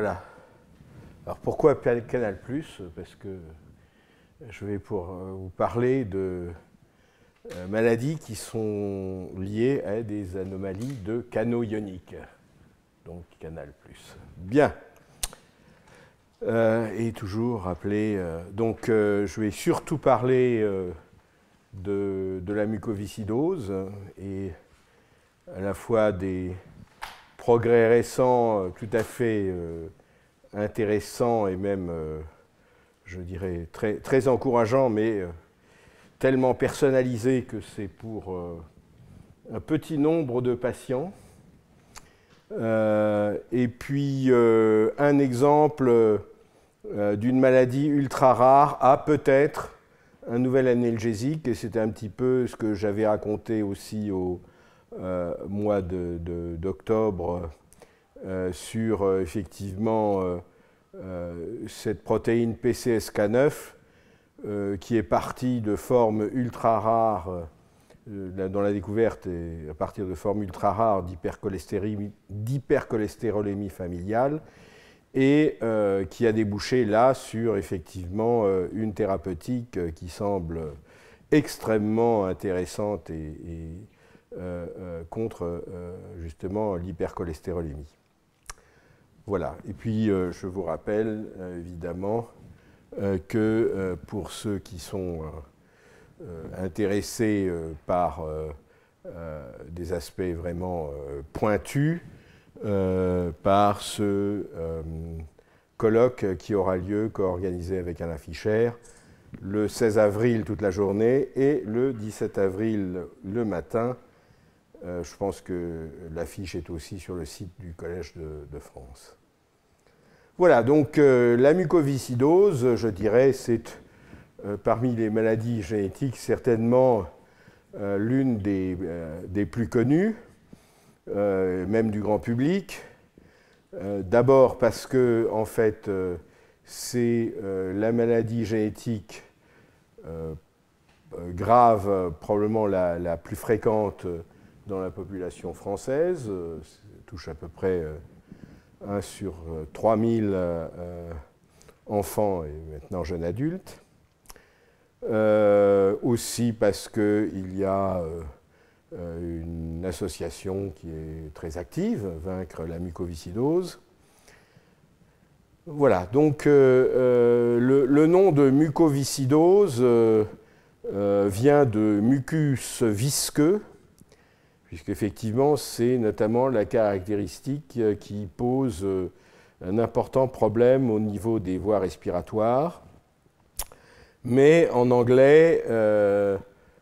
voilà. Alors pourquoi Canal Plus Parce que je vais pour euh, vous parler de euh, maladies qui sont liées à des anomalies de canaux ioniques. Donc Canal Plus. Bien. Euh, et toujours rappeler, donc je vais surtout parler de, la mucoviscidose et à la fois des, progrès récent euh, tout à fait euh, intéressant et même, euh, je dirais, très, encourageant, mais tellement personnalisé que c'est pour un petit nombre de patients. et puis, un exemple d'une maladie ultra rare a peut-être un nouvel analgésique, et c'était un petit peu ce que j'avais raconté aussi au. Euh, mois d'octobre euh, sur euh, effectivement cette protéine PCSK9 qui est partie de formes ultra rares, dont la découverte est à partir de formes ultra rares d'hypercholestérolémie familiale et qui a débouché là sur effectivement une thérapeutique qui semble extrêmement intéressante et, euh, euh, contre euh, justement l'hypercholestérolémie. Voilà. Et puis, je vous rappelle évidemment que pour ceux qui sont intéressés par des aspects vraiment pointus, par ce colloque qui aura lieu, co-organisé avec Alain Fischer, le 16 avril toute la journée et le 17 avril le matin euh, je pense que l'affiche est aussi sur le site du Collège de, France. Voilà, donc euh, la mucoviscidose, je dirais, c'est euh, parmi les maladies génétiques certainement l'une des, plus connues, même du grand public. D'abord parce que, en fait, c'est la maladie génétique grave, probablement la plus fréquente dans la population française, euh, touche à peu près 1 euh, sur 3000 euh, enfants et maintenant jeunes adultes. aussi parce qu'il y a une association qui est très active, Vaincre la mucoviscidose. Voilà, donc le, nom de mucoviscidose vient de mucus visqueux, puisqu'effectivement, c'est notamment la caractéristique euh, qui pose euh, un important problème au niveau des voies respiratoires. Mais en anglais, euh,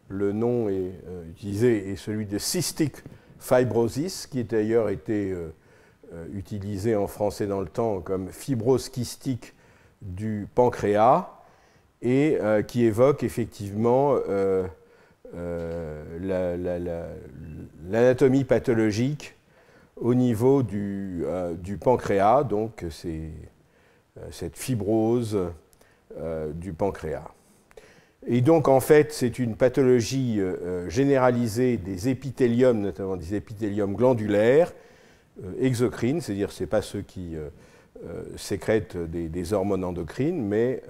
le nom est, utilisé est celui de cystic fibrosis, qui d'ailleurs été utilisé en français dans le temps comme fibrose du pancréas, et qui évoque effectivement euh, l'anatomie pathologique au niveau du, euh, du pancréas, donc c'est euh, cette fibrose du pancréas. Et donc en fait c'est une pathologie généralisée des épithéliums, notamment des épithéliums glandulaires, exocrines, c'est-à-dire ce pas ceux qui sécrètent des, des, hormones endocrines, mais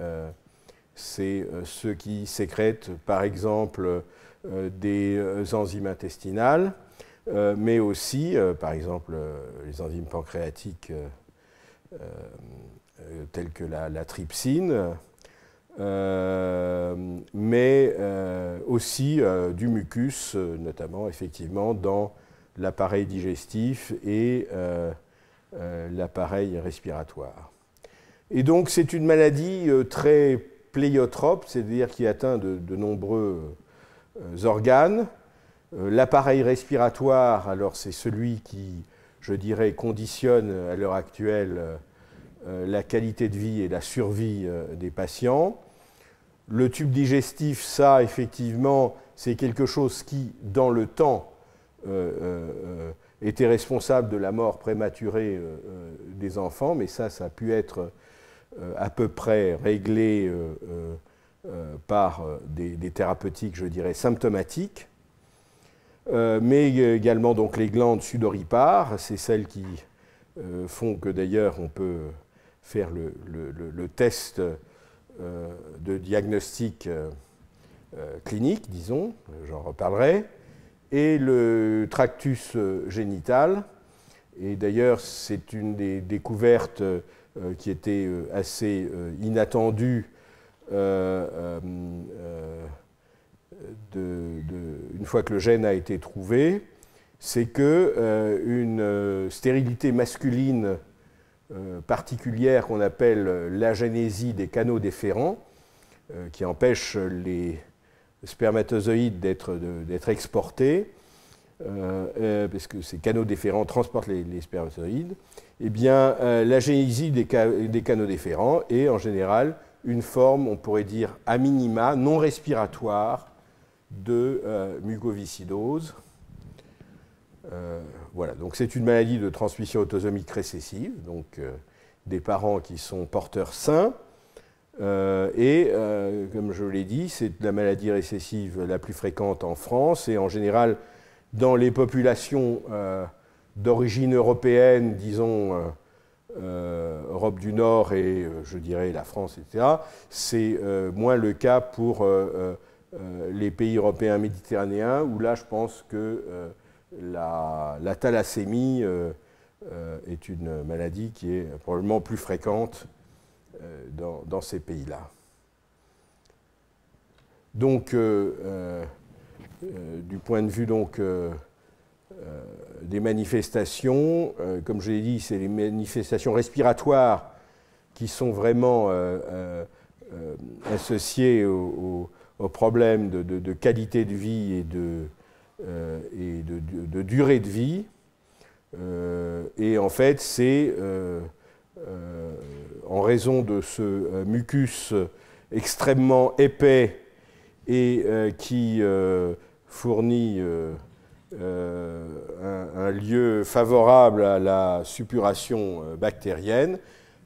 c'est ceux qui sécrètent par exemple euh, des euh, enzymes intestinales, euh, mais aussi, par exemple, les enzymes pancréatiques telles que la, trypsine, mais aussi du mucus, notamment effectivement dans l'appareil digestif et l'appareil respiratoire. Et donc c'est une maladie très pléiotrope, c'est-à-dire qui atteint de nombreux euh, organes. Euh, l'appareil respiratoire, alors c'est celui qui, je dirais, conditionne à l'heure actuelle euh, la qualité de vie et la survie des patients. Le tube digestif, ça, effectivement, c'est quelque chose qui, dans le temps, était responsable de la mort prématurée des enfants, mais ça, ça a pu être à peu près réglé euh, par euh, des, thérapeutiques, je dirais, symptomatiques, euh, mais également donc les glandes sudoripares, c'est celles qui font que d'ailleurs on peut faire le test de diagnostic clinique, disons, j'en reparlerai, et le tractus génital. Et d'ailleurs, c'est une des découvertes qui était assez inattendue euh, euh, euh, une fois que le gène a été trouvé, c'est que une stérilité masculine particulière qu'on appelle l'agénésie des canaux déférents, qui empêche les spermatozoïdes d'être exportés, parce que ces canaux déférents transportent les, spermatozoïdes, eh bien l'agénésie des, des, canaux déférents est en général une forme, on pourrait dire, à minima, non respiratoire de euh, mucoviscidose. Euh, voilà, donc c'est une maladie de transmission autosomique récessive, donc euh, des parents qui sont porteurs sains. et comme je l'ai dit, c'est la maladie récessive la plus fréquente en France et en général dans les populations d'origine européenne, disons euh, Europe du Nord et, euh, je dirais, la France, etc. C'est euh, moins le cas pour les pays européens méditerranéens, où là, je pense que la, thalassémie est une maladie qui est probablement plus fréquente dans, ces pays-là. Donc, du point de vue donc, euh, des manifestations. Euh, comme je l'ai dit, c'est les manifestations respiratoires qui sont vraiment euh, associées aux problèmes de, qualité de vie et de, durée de vie. et en fait, c'est en raison de ce mucus extrêmement épais et qui fournit euh, un, lieu favorable à la suppuration euh, bactérienne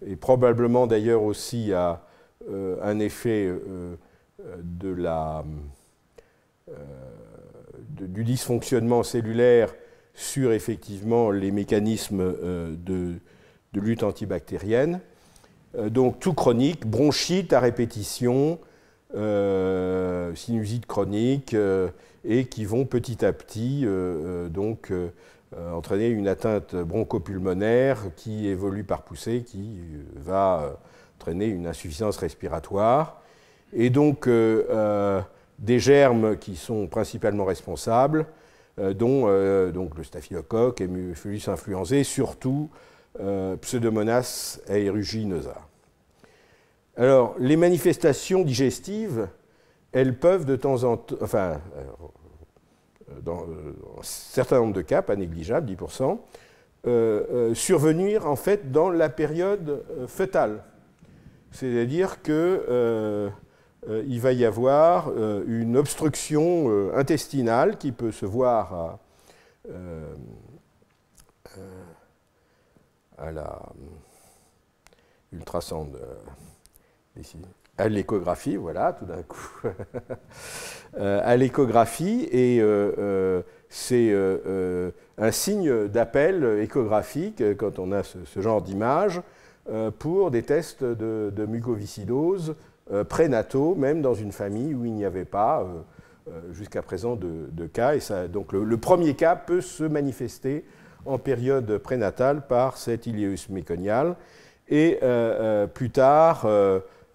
et probablement d'ailleurs aussi à euh, un effet de la, du dysfonctionnement cellulaire sur effectivement les mécanismes de, lutte antibactérienne. donc tout chronique, bronchite à répétition, sinusite chronique et qui vont petit à petit euh, euh, donc euh, entraîner une atteinte bronchopulmonaire qui évolue par poussée, qui va entraîner une insuffisance respiratoire. Et donc des germes qui sont principalement responsables, dont donc le staphylocoque, mupholus influenzae, surtout Pseudomonas aeruginosa. Alors, les manifestations digestives elles peuvent de temps en temps, enfin, euh, euh, dans un certain nombre de cas, pas négligeable, 10%, euh, survenir en fait dans la période fœtale. C'est-à-dire que il va y avoir une obstruction intestinale qui peut se voir à, la hum, ultrasonde à l'échographie, voilà, tout d'un coup, euh, à l'échographie, et euh, euh, c'est un signe d'appel échographique quand on a ce, genre d'image pour des tests de, mucoviscidose prénataux, même dans une famille où il n'y avait pas jusqu'à présent de, cas. Et ça, donc le, premier cas peut se manifester en période prénatale par cet ileus méconial. Et plus tard,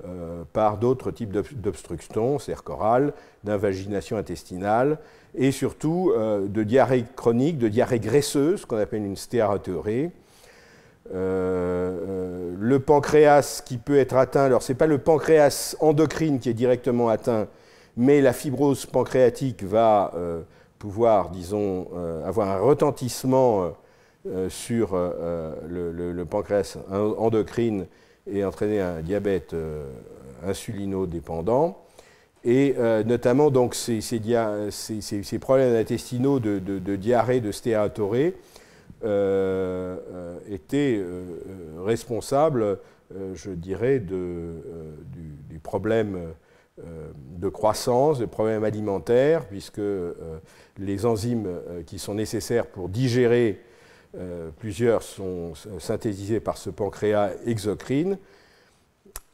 euh, par d'autres types d'obstruction, serres d'invagination intestinale, et surtout euh, de diarrhée chronique, de diarrhée graisseuse, qu'on appelle une stérotéorie. Euh, le pancréas qui peut être atteint, alors ce n'est pas le pancréas endocrine qui est directement atteint, mais la fibrose pancréatique va pouvoir, disons, avoir un retentissement sur le, pancréas endocrine et entraîner un diabète euh, insulinodépendant. Et euh, notamment donc ces, ces, problèmes intestinaux de, diarrhée, de stéatorée, euh, euh était responsable, je dirais, de, du, problème de croissance, de problème alimentaires puisque les enzymes qui sont nécessaires pour digérer euh, plusieurs sont synthétisés par ce pancréas exocrine.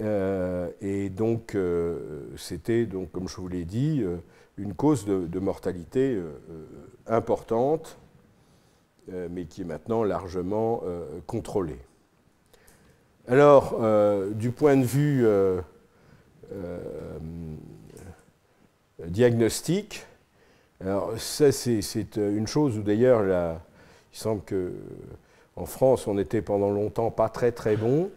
Euh, et donc, euh, c'était, donc, comme je vous l'ai dit, une cause de, mortalité importante, mais qui est maintenant largement contrôlée. Alors, du point de vue diagnostique, alors ça, c'est une chose où d'ailleurs la, il semble que en France, on était pendant longtemps pas très très bon.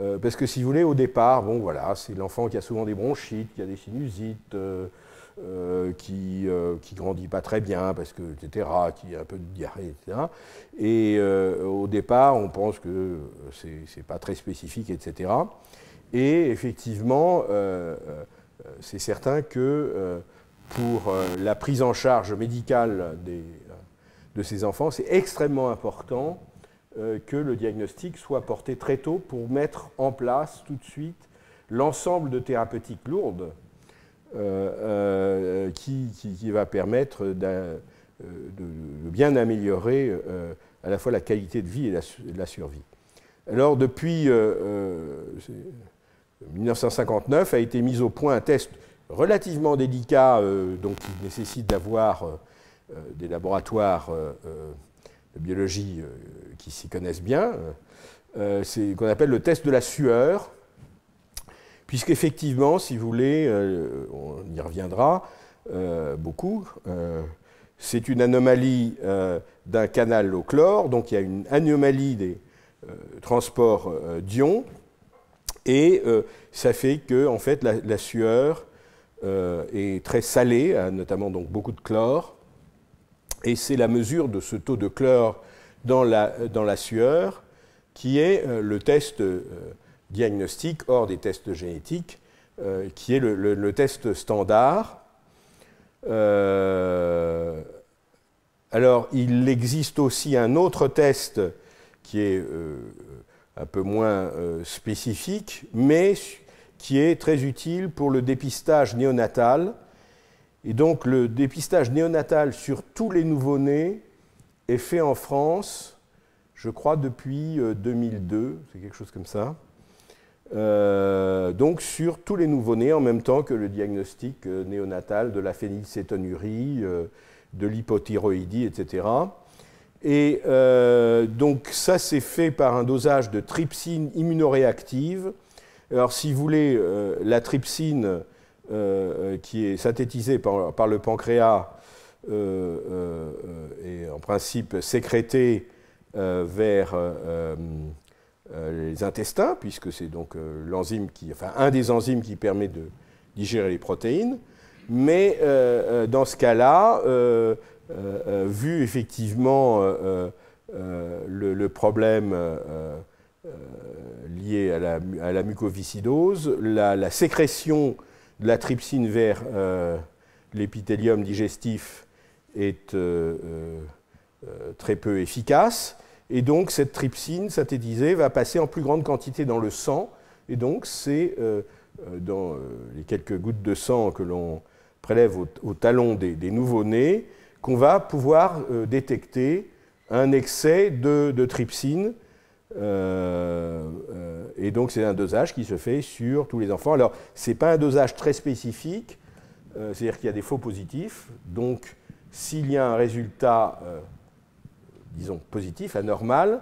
Euh, parce que si vous voulez, au départ, bon voilà, c'est l'enfant qui a souvent des bronchites, qui a des sinusites, euh, euh, qui, qui grandit pas très bien, parce que, etc., qui a un peu de diarrhée, etc. Et au départ, on pense que c'est pas très spécifique, etc. Et effectivement, c'est certain que pour la prise en charge médicale des de ces enfants. C'est extrêmement important euh, que le diagnostic soit porté très tôt pour mettre en place tout de suite l'ensemble de thérapeutiques lourdes euh, euh, qui, va permettre de, bien améliorer à la fois la qualité de vie et la, survie. Alors depuis 1959 a été mis au point un test relativement délicat, donc qui nécessite d'avoir euh, des laboratoires euh, euh, de biologie qui s'y connaissent bien, c'est qu'on appelle le test de la sueur, puisqu'effectivement, si vous voulez, on y reviendra beaucoup, c'est une anomalie d'un canal au chlore, donc il y a une anomalie des transports d'ions, et ça fait que en fait, la, sueur est très salée, notamment donc beaucoup de chlore, et c'est la mesure de ce taux de chlore dans la, sueur qui est euh, le test euh, diagnostique hors des tests génétiques, euh, qui est le test standard. alors, il existe aussi un autre test qui est un peu moins spécifique, mais qui est très utile pour le dépistage néonatal et donc le dépistage néonatal sur tous les nouveau-nés est fait en France, je crois, depuis 2002, euh, c'est quelque chose comme ça. Euh, donc sur tous les nouveau-nés en même temps que le diagnostic euh, néonatal de la phénylcétonurie, de l'hypothyroïdie, etc. Et donc ça, c'est fait par un dosage de trypsine immunoréactive. Alors si vous voulez, la trypsine, euh, euh, qui est synthétisé par, le pancréas euh, et en principe sécrété vers les intestins, puisque c'est donc l'enzyme qui, enfin un des enzymes qui permet de digérer les protéines. Mais dans ce cas-là, vu effectivement le, problème lié à la, mucoviscidose, la, la, sécrétion la trypsine vers euh, l'épithélium digestif est euh, euh, très peu efficace. Et donc, cette trypsine synthétisée va passer en plus grande quantité dans le sang. Et donc, c'est dans les quelques gouttes de sang que l'on prélève au, talon des, nouveaux nés qu'on va pouvoir détecter un excès de, de trypsine euh, euh, et donc c'est un dosage qui se fait sur tous les enfants. Alors ce n'est pas un dosage très spécifique, euh, c'est-à-dire qu'il y a des faux positifs. Donc s'il y a un résultat, disons, positif, anormal,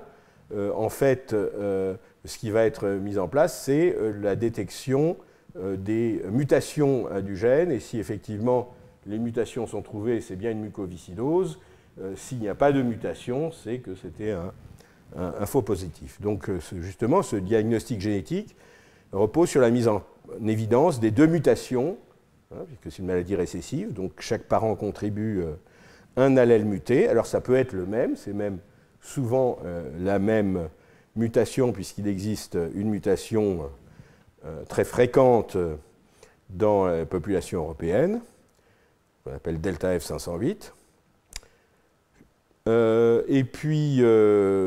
en fait, ce qui va être mis en place, c'est la détection des mutations du gène. Et si effectivement les mutations sont trouvées, c'est bien une mucoviscidose. S'il n'y a pas de mutation, c'est que c'était un un, faux positif. Donc euh, justement, ce diagnostic génétique repose sur la mise en évidence des deux mutations, hein, puisque c'est une maladie récessive, donc chaque parent contribue euh, un allèle muté. Alors ça peut être le même, c'est même souvent euh, la même mutation, puisqu'il existe une mutation très fréquente dans la population européenne, qu'on appelle delta F508. Euh, et puis, euh,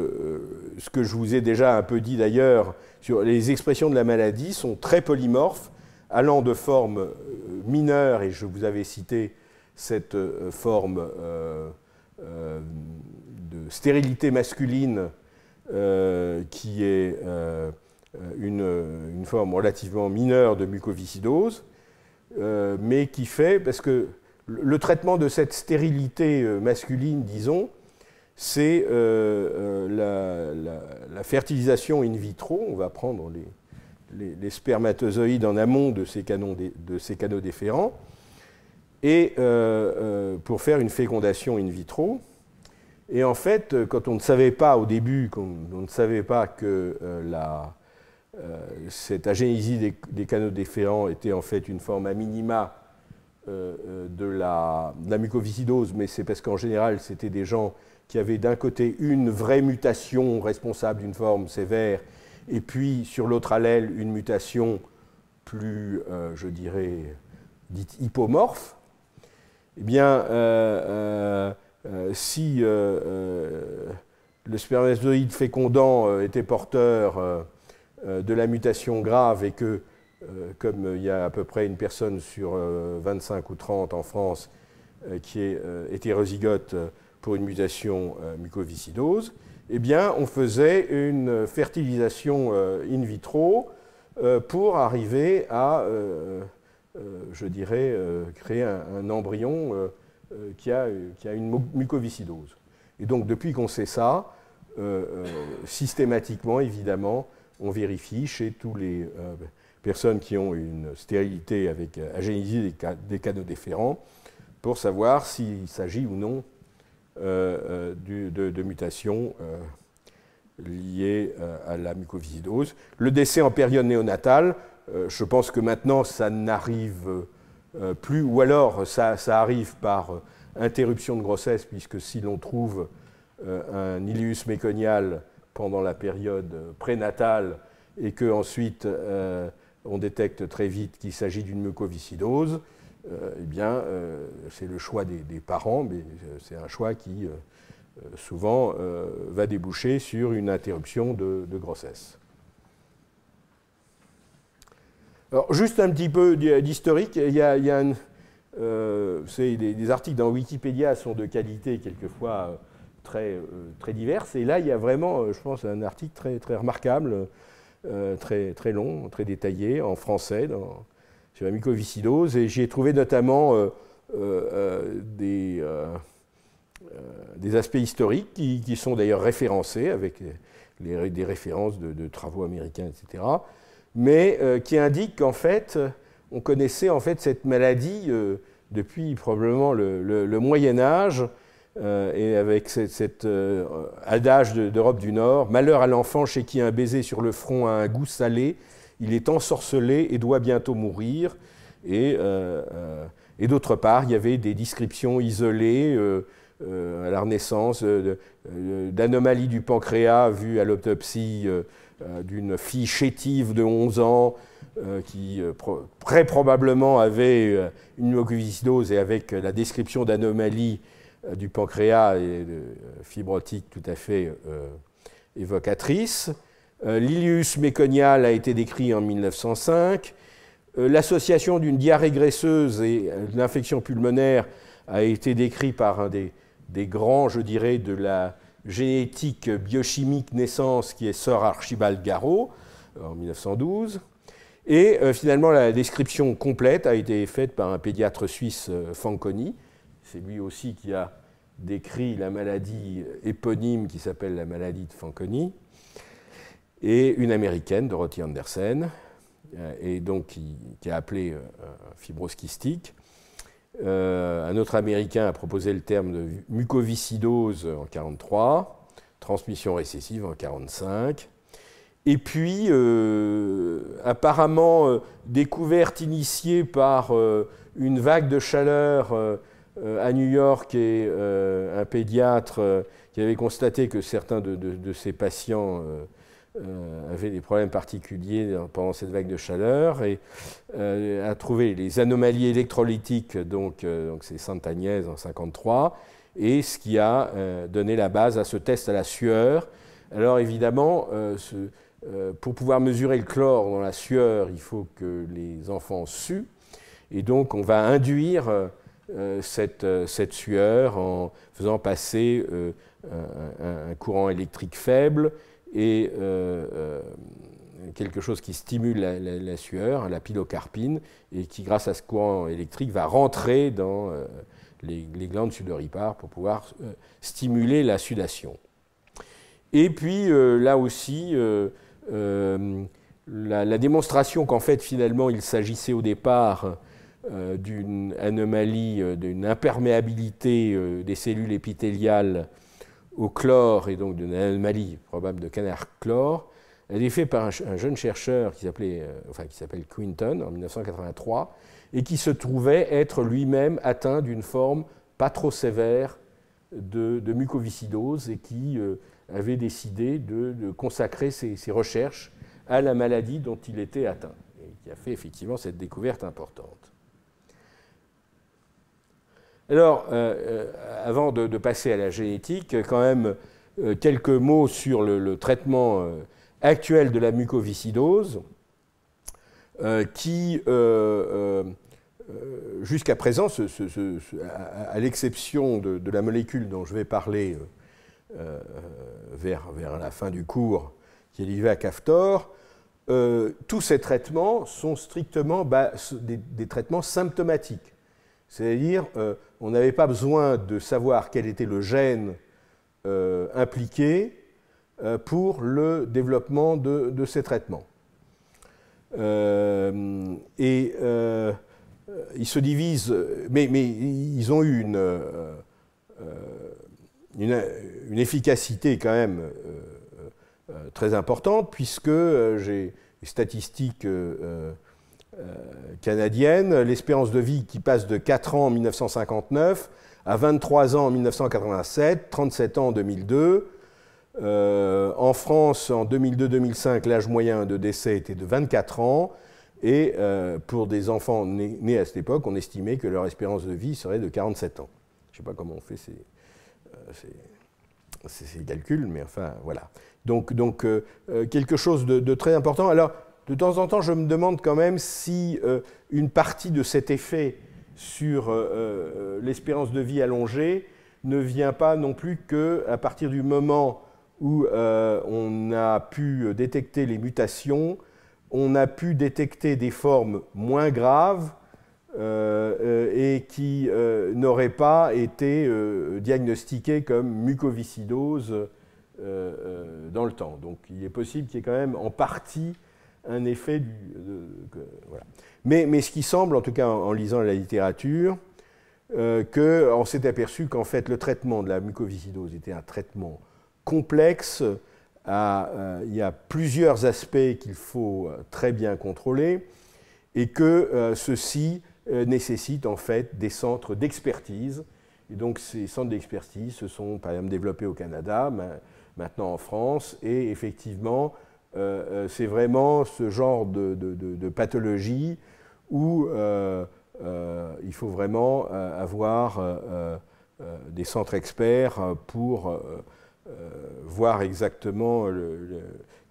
euh, ce que je vous ai déjà un peu dit d'ailleurs, sur les expressions de la maladie sont très polymorphes, allant de formes mineures, et je vous avais cité cette forme de stérilité masculine qui est une, une, forme relativement mineure de mucoviscidose, mais qui fait, parce que le traitement de cette stérilité masculine, disons, c'est euh, euh, la, fertilisation in vitro. On va prendre les, spermatozoïdes en amont de ces, de ces canaux déférents et euh, pour faire une fécondation in vitro. Et en fait, quand on ne savait pas au début, quand on ne savait pas que cette agénésie des, canaux déférents était en fait une forme à minima de, la, de, la, mucoviscidose, mais c'est parce qu'en général, c'était des gens qui avait d'un côté une vraie mutation responsable d'une forme sévère, et puis sur l'autre allèle une mutation plus, euh, je dirais, dite hypomorphe, eh bien, euh, euh, si le spermatozoïde fécondant était porteur de la mutation grave et que, comme il y a à peu près une personne sur 25 ou 30 en France qui est hétérozygote, pour une mutation euh, mucoviscidose, eh bien, on faisait une fertilisation euh, in vitro euh, pour arriver à, je dirais, créer un, embryon qui, a, une mucoviscidose. Et donc, depuis qu'on sait ça, systématiquement, évidemment, on vérifie chez tous les personnes qui ont une stérilité avec agénésie des canaux déférents pour savoir s'il s'agit ou non euh, euh, de, mutations euh, liées à la mucoviscidose. Le décès en période néonatale, je pense que maintenant ça n'arrive plus, ou alors ça, ça, arrive par interruption de grossesse, puisque si l'on trouve un ilius méconial pendant la période prénatale et qu'ensuite on détecte très vite qu'il s'agit d'une mucoviscidose, euh, eh bien, euh, c'est le choix des, parents, mais euh, c'est un choix qui souvent va déboucher sur une interruption de, grossesse. Alors, juste un petit peu d'historique, il y a, des, articles dans Wikipédia sont de qualité quelquefois très, très diverses, et là il y a vraiment, je pense, un article très, très remarquable, très, très long, très détaillé, en français, dans, sur la mycoviscidose, et j'y ai trouvé notamment euh, euh, euh, des, aspects historiques qui, sont d'ailleurs référencés avec des références de, travaux américains, etc., mais qui indiquent qu'en fait, on connaissait en fait cette maladie depuis probablement le, Moyen Âge, et avec cet adage d'Europe du Nord, malheur à l'enfant chez qui un baiser sur le front a un goût salé, il est ensorcelé et doit bientôt mourir. Euh, euh, et, d'autre part, il y avait des descriptions isolées euh, à la Renaissance d'anomalies du pancréas vues à l'autopsie d'une fille chétive de 11 ans qui très probablement avait une mucoviscidose et avec la description d'anomalies du pancréas et de fibrotique tout à fait évocatrice. Euh, Lilius méconial a été décrit en 1905. Euh, l'association d'une diarrhée graisseuse et euh, d'une infection pulmonaire a été décrite par un des, grands, je dirais, de la génétique biochimique naissance, qui est Sir Archibald Garot, en 1912. Et finalement, la description complète a été faite par un pédiatre suisse, Fanconi. C'est lui aussi qui a décrit la maladie éponyme qui s'appelle la maladie de Fanconi et une américaine, Dorothy Anderson, euh, et donc qui, a appelé euh, euh, fibrose kystique. un autre Américain a proposé le terme de mucoviscidose en 1943, transmission récessive en 1945. Et puis, apparemment, découverte initiée par une vague de chaleur à New York et un pédiatre qui avait constaté que certains de, de ses patients euh, avait des problèmes particuliers pendant cette vague de chaleur et euh, a trouvé les anomalies électrolytiques, donc euh, c'est Sainte-Agnès en 1953 et ce qui a donné la base à ce test à la sueur. Alors évidemment, pour pouvoir mesurer le chlore dans la sueur, il faut que les enfants suent, et donc on va induire cette, cette, sueur en faisant passer un courant électrique faible et euh, euh, quelque chose qui stimule la, sueur, la pilocarpine, et qui, grâce à ce courant électrique, va rentrer dans euh, les, glandes sudoripares pour pouvoir stimuler la sudation. Et puis, là aussi, la, démonstration qu'en fait, finalement, il s'agissait au départ d'une anomalie, d'une imperméabilité des cellules épithéliales au chlore et donc d'une anomalie probable de canard chlore, elle est faite par un, jeune chercheur qui s'appelait, euh, qui s'appelle Quinton en 1983 et qui se trouvait être lui-même atteint d'une forme pas trop sévère de, mucoviscidose et qui euh, avait décidé de, consacrer ses, ses, recherches à la maladie dont il était atteint et qui a fait effectivement cette découverte importante. Alors, euh, euh, avant de, passer à la génétique, quand même euh, quelques mots sur le, traitement actuel de la mucoviscidose, qui, jusqu'à présent, à, l'exception de, la molécule dont je vais parler vers, la fin du cours, qui est l'IVA-CAFTOR, tous ces traitements sont strictement bah, des, traitements symptomatiques. C'est-à-dire, on n'avait pas besoin de savoir quel était le gène euh, impliqué euh, pour le développement de, ces traitements. Euh, et ils se divisent, mais, mais, ils ont eu une, une, efficacité quand même très importante, puisque j'ai des statistiques euh, canadienne, l'espérance de vie qui passe de 4 ans en 1959 à 23 ans en 1987, 37 ans en 2002. Euh, en France, en 2002-2005, l'âge moyen de décès était de 24 ans. Et euh, pour des enfants nés, à cette époque, on estimait que leur espérance de vie serait de 47 ans. Je ne sais pas comment on fait ces, calculs, mais enfin voilà. Donc, quelque chose de, de, très important. Alors, de temps en temps, je me demande quand même si euh, une partie de cet effet sur euh, euh, l'espérance de vie allongée ne vient pas non plus qu'à partir du moment où on a pu détecter les mutations, on a pu détecter des formes moins graves et qui n'auraient pas été diagnostiquées comme mucoviscidose dans le temps. Donc il est possible qu'il y ait quand même en partie un effet De, mais, ce qui semble, en tout cas en, lisant la littérature, euh, qu'on s'est aperçu qu'en fait le traitement de la mucoviscidose était un traitement complexe. Euh, il y a plusieurs aspects qu'il faut euh, très bien contrôler et que euh, ceci nécessite en fait des centres d'expertise. Et donc ces centres d'expertise se sont par exemple développés au Canada, maintenant en France, et effectivement euh, euh, c'est vraiment ce genre de, pathologie où euh, il faut vraiment avoir des centres experts pour voir exactement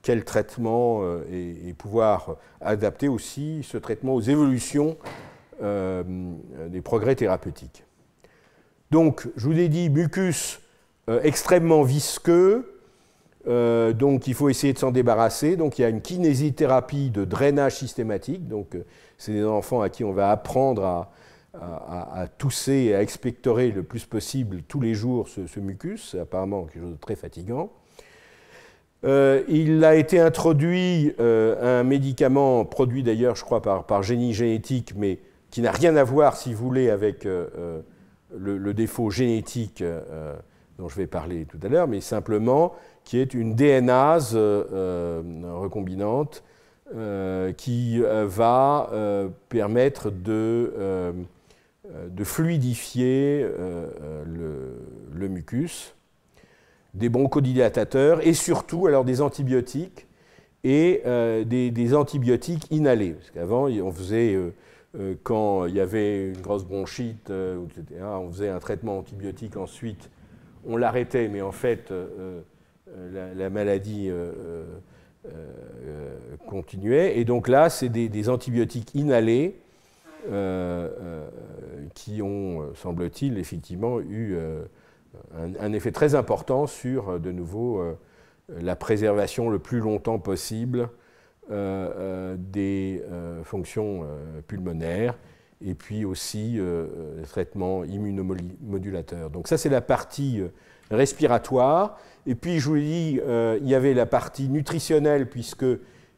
quel traitement et, pouvoir adapter aussi ce traitement aux évolutions des progrès thérapeutiques. Donc, je vous ai dit, mucus extrêmement visqueux, euh, donc il faut essayer de s'en débarrasser. Donc il y a une kinésithérapie de drainage systématique. Donc euh, c'est des enfants à qui on va apprendre à, tousser et à expectorer le plus possible tous les jours ce, mucus. C'est apparemment quelque chose de très fatigant. Euh, il a été introduit un médicament produit d'ailleurs, je crois, par, par, génie génétique, mais qui n'a rien à voir, si vous voulez, avec le, défaut génétique dont je vais parler tout à l'heure, mais simplement qui est une DNase euh, euh, recombinante euh, qui va permettre de, fluidifier le, mucus, des bronchodilatateurs et surtout alors des antibiotiques et des, antibiotiques inhalés. Parce qu'avant, on faisait quand il y avait une grosse bronchite, on faisait un traitement antibiotique ensuite, on l'arrêtait, mais en fait, la, maladie euh, euh, euh, continuait. Et donc là, c'est des, antibiotiques inhalés qui ont, semble-t-il, effectivement eu un, effet très important sur, de nouveau, la préservation le plus longtemps possible des fonctions pulmonaires et puis aussi le traitement immunomodulateur. Donc ça, c'est la partie respiratoire. Et puis, je vous l'ai dit, euh, il y avait la partie nutritionnelle, puisque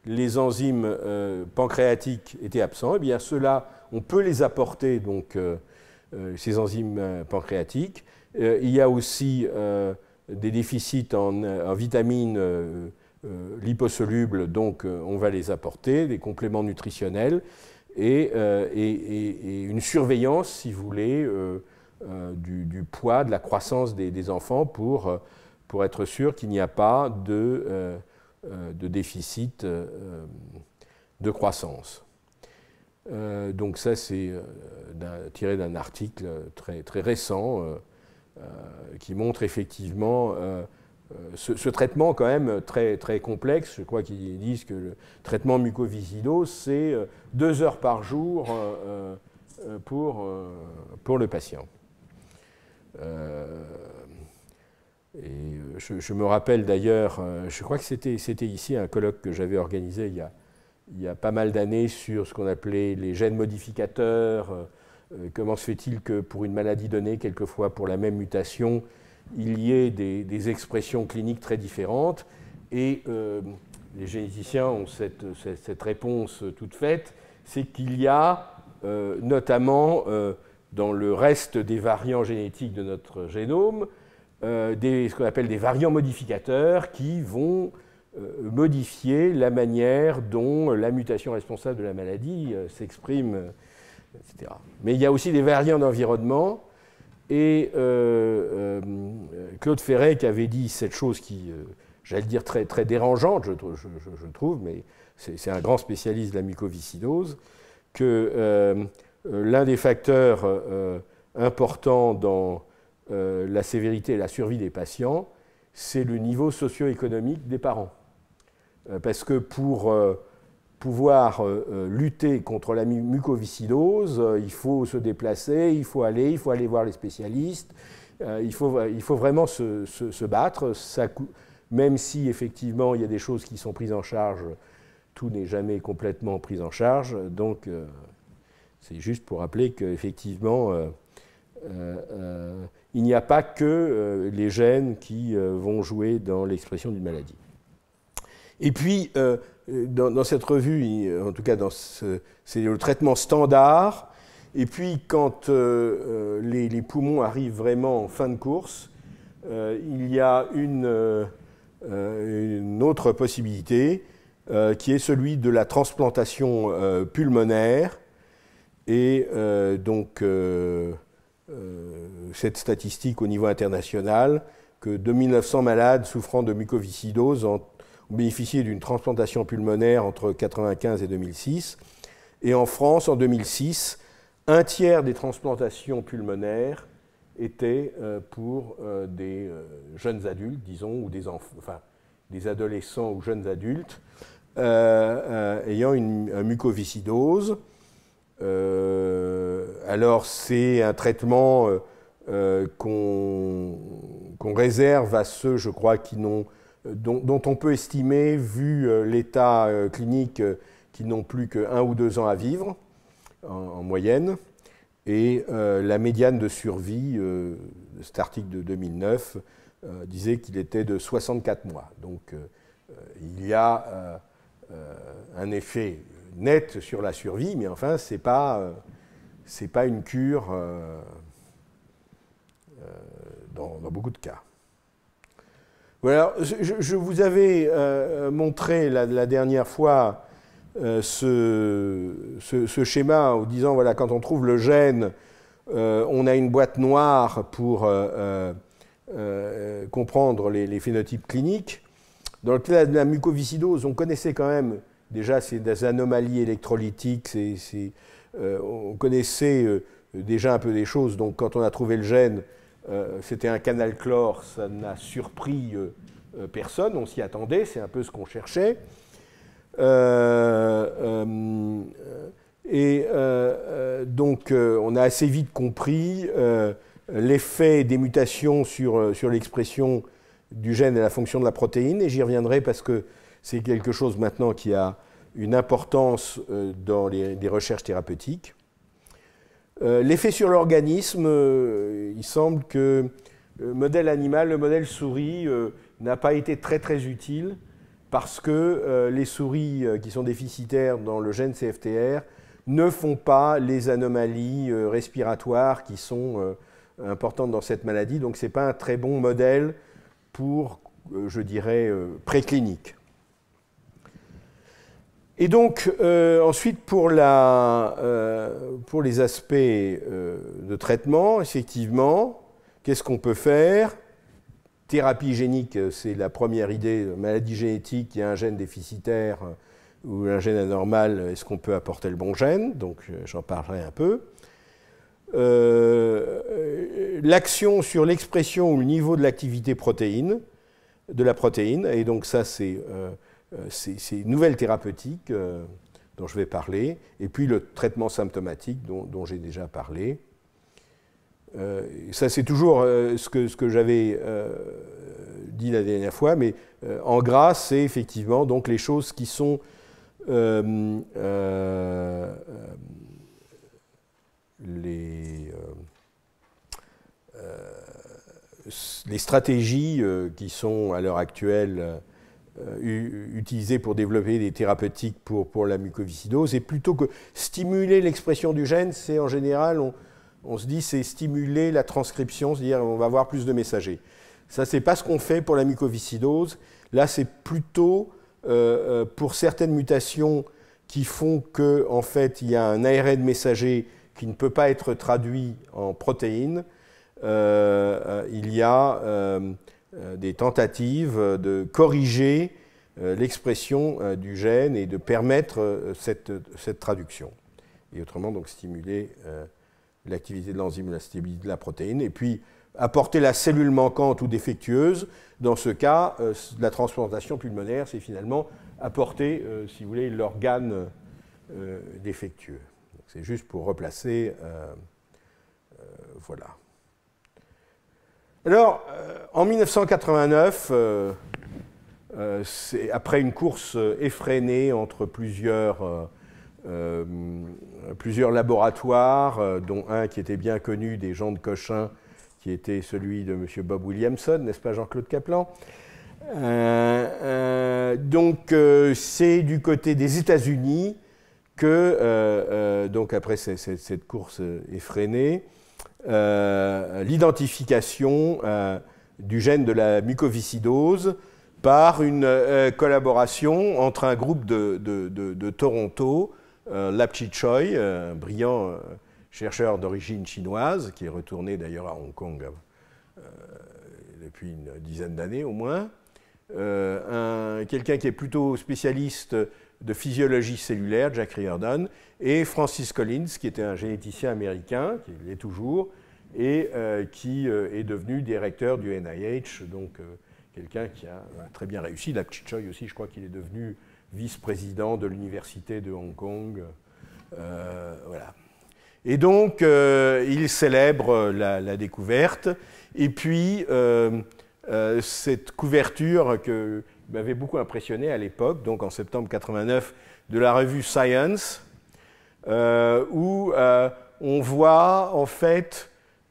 les enzymes euh, pancréatiques étaient absents. Eh bien, ceux-là, on peut les apporter, donc, euh, ces enzymes pancréatiques. il y a aussi des déficits en, vitamines liposolubles, donc on va les apporter, des compléments nutritionnels, et, une surveillance, si vous voulez, du, poids, de la croissance des enfants pour pour être sûr qu'il n'y a pas de, euh, euh, de déficit euh, de croissance. donc ça, c'est tiré d'un article très, très récent qui montre effectivement ce, traitement quand même très, très complexe, je crois qu'ils disent que le traitement mucoviscidose, c'est deux heures par jour pour, pour le patient. Et euh, je, me rappelle d'ailleurs, euh, je crois que c'était ici un colloque que j'avais organisé il y, a, pas mal d'années sur ce qu'on appelait les gènes modificateurs. Euh, comment se fait-il que pour une maladie donnée, quelquefois pour la même mutation, il y ait des, expressions cliniques très différentes Et les généticiens ont cette, réponse toute faite, c'est qu'il y a notamment dans le reste des variants génétiques de notre génome, euh, ce qu'on appelle des variants modificateurs qui vont euh, modifier la manière dont la mutation responsable de la maladie euh, s'exprime, etc. Mais il y a aussi des variants d'environnement. Et Claude Ferret, avait dit cette chose qui, j'allais dire, très, très dérangeante, je, je, je trouve, mais c'est un grand spécialiste de la mycoviscidose, que l'un des facteurs importants dans euh, la sévérité et la survie des patients, c'est le niveau socio-économique des parents. Euh, parce que pour euh, pouvoir lutter contre la mucoviscidose, il faut se déplacer, il faut aller, il faut aller voir les spécialistes, il faut, vraiment se, battre, même si effectivement il y a des choses qui sont prises en charge, tout n'est jamais complètement pris en charge. Donc c'est juste pour rappeler qu'effectivement... Euh, il n'y a pas que euh, les gènes qui euh, vont jouer dans l'expression d'une maladie. Et puis, euh, dans, cette revue, en tout cas, c'est le traitement standard. Et puis, quand les, poumons arrivent vraiment en fin de course, il y a une, une autre possibilité qui est celui de la transplantation pulmonaire. Et donc, euh, cette statistique au niveau international que 2900 malades souffrant de mucoviscidose ont bénéficié d'une transplantation pulmonaire entre 1995 et 2006. Et en France, en 2006, un tiers des transplantations pulmonaires étaient euh, pour euh, des jeunes adultes, disons, ou des, enfin, des adolescents ou jeunes adultes ayant une mucoviscidose. Euh, alors c'est un traitement euh, euh, qu'on réserve à ceux, je crois, qui n'ont dont, on peut estimer, vu l'état clinique, qui n'ont plus que ou deux ans à vivre en, moyenne. Et la médiane de survie, de cet article de 2009, disait qu'il était de 64 mois. Donc il y a un effet net sur la survie, mais enfin, ce n'est pas, euh, pas, une cure euh, euh, dans, beaucoup de cas. je, vous avais montré la, dernière fois ce, ce, schéma en disant, voilà, quand on trouve le gène, on a une boîte noire pour comprendre les phénotypes cliniques. Dans le cas de la mucoviscidose, on connaissait quand même déjà, c'est des anomalies électrolytiques. Euh, on connaissait euh, déjà un peu des choses. Donc, quand on a trouvé le gène, euh, c'était un canal chlore. Ça n'a surpris personne. On s'y attendait. C'est un peu ce qu'on cherchait. et donc, on a assez vite compris l'effet des mutations sur, sur l'expression du gène et la fonction de la protéine. Et j'y reviendrai parce que c'est quelque chose maintenant qui a une importance euh, dans les, recherches thérapeutiques. Euh, l'effet sur l'organisme, euh, il semble que le modèle animal, le modèle souris, n'a pas été très très utile parce que les souris qui sont déficitaires dans le gène CFTR ne font pas les anomalies respiratoires qui sont importantes dans cette maladie. Donc ce n'est pas un très bon modèle pour, je dirais, préclinique. Et donc, euh, ensuite, pour, la, euh, pour, les aspects euh, de traitement, effectivement, qu'est-ce qu'on peut faire Thérapie génique, c'est la première idée. Maladie génétique, il y a un gène déficitaire ou un gène anormal, est-ce qu'on peut apporter le bon gène Donc, j'en parlerai un peu. L'action sur l'expression ou le niveau de l'activité protéine, de la protéine, et donc ça, c'est euh, ces, nouvelles thérapeutiques euh, dont je vais parler, et puis le traitement symptomatique dont, j'ai déjà parlé. Euh, ça, c'est toujours ce que, ce que j'avais dit la dernière fois, mais en gras, c'est effectivement donc les choses qui sont les, les stratégies qui sont à l'heure actuelle euh, utilisé pour développer des thérapeutiques pour, pour la mucoviscidose. Et plutôt que stimuler l'expression du gène, c'est en général, on, se dit, c'est stimuler la transcription, c'est-à-dire on va avoir plus de messagers. Ça, c'est pas ce qu'on fait pour la mucoviscidose. Là, c'est plutôt euh, euh, pour certaines mutations qui font que, en fait, il y a un ARN messager qui ne peut pas être traduit en protéines. il y a euh, des tentatives de corriger euh, l'expression euh, du gène et de permettre cette, traduction. Et autrement, donc stimuler l'activité de l'enzyme, la stabilité de la protéine. Et puis, apporter la cellule manquante ou défectueuse. Dans ce cas, la transplantation pulmonaire, c'est finalement apporter, si vous voulez, l'organe défectueux. C'est juste pour replacer. voilà. Alors, euh, en 1989, euh, euh, après une course effrénée entre plusieurs, laboratoires, dont un qui était bien connu des gens de Cochin, qui était celui de M. Bob Williamson, n'est-ce pas Jean-Claude Caplan donc c'est du côté des États-Unis que, donc après cette course effrénée, euh, l'identification euh, du gène de la mucoviscidose par une euh, collaboration entre un groupe de, Toronto, Lapchi Choi, un brillant chercheur d'origine chinoise, qui est retourné d'ailleurs à Hong Kong depuis une dizaine d'années au moins, quelqu'un qui est plutôt spécialiste de physiologie cellulaire, Jack Riordan, et Francis Collins, qui était un généticien américain, qui l'est toujours, et euh, qui euh, est devenu directeur du NIH, donc euh, quelqu'un qui a très bien réussi. La Chichoy aussi, je crois qu'il est devenu vice-président de l'université de Hong Kong. voilà. Et donc, il célèbre la, la, découverte. Et puis, cette couverture que m'avait beaucoup impressionné à l'époque, donc en septembre 89, de la revue Science, euh, où euh, on voit en fait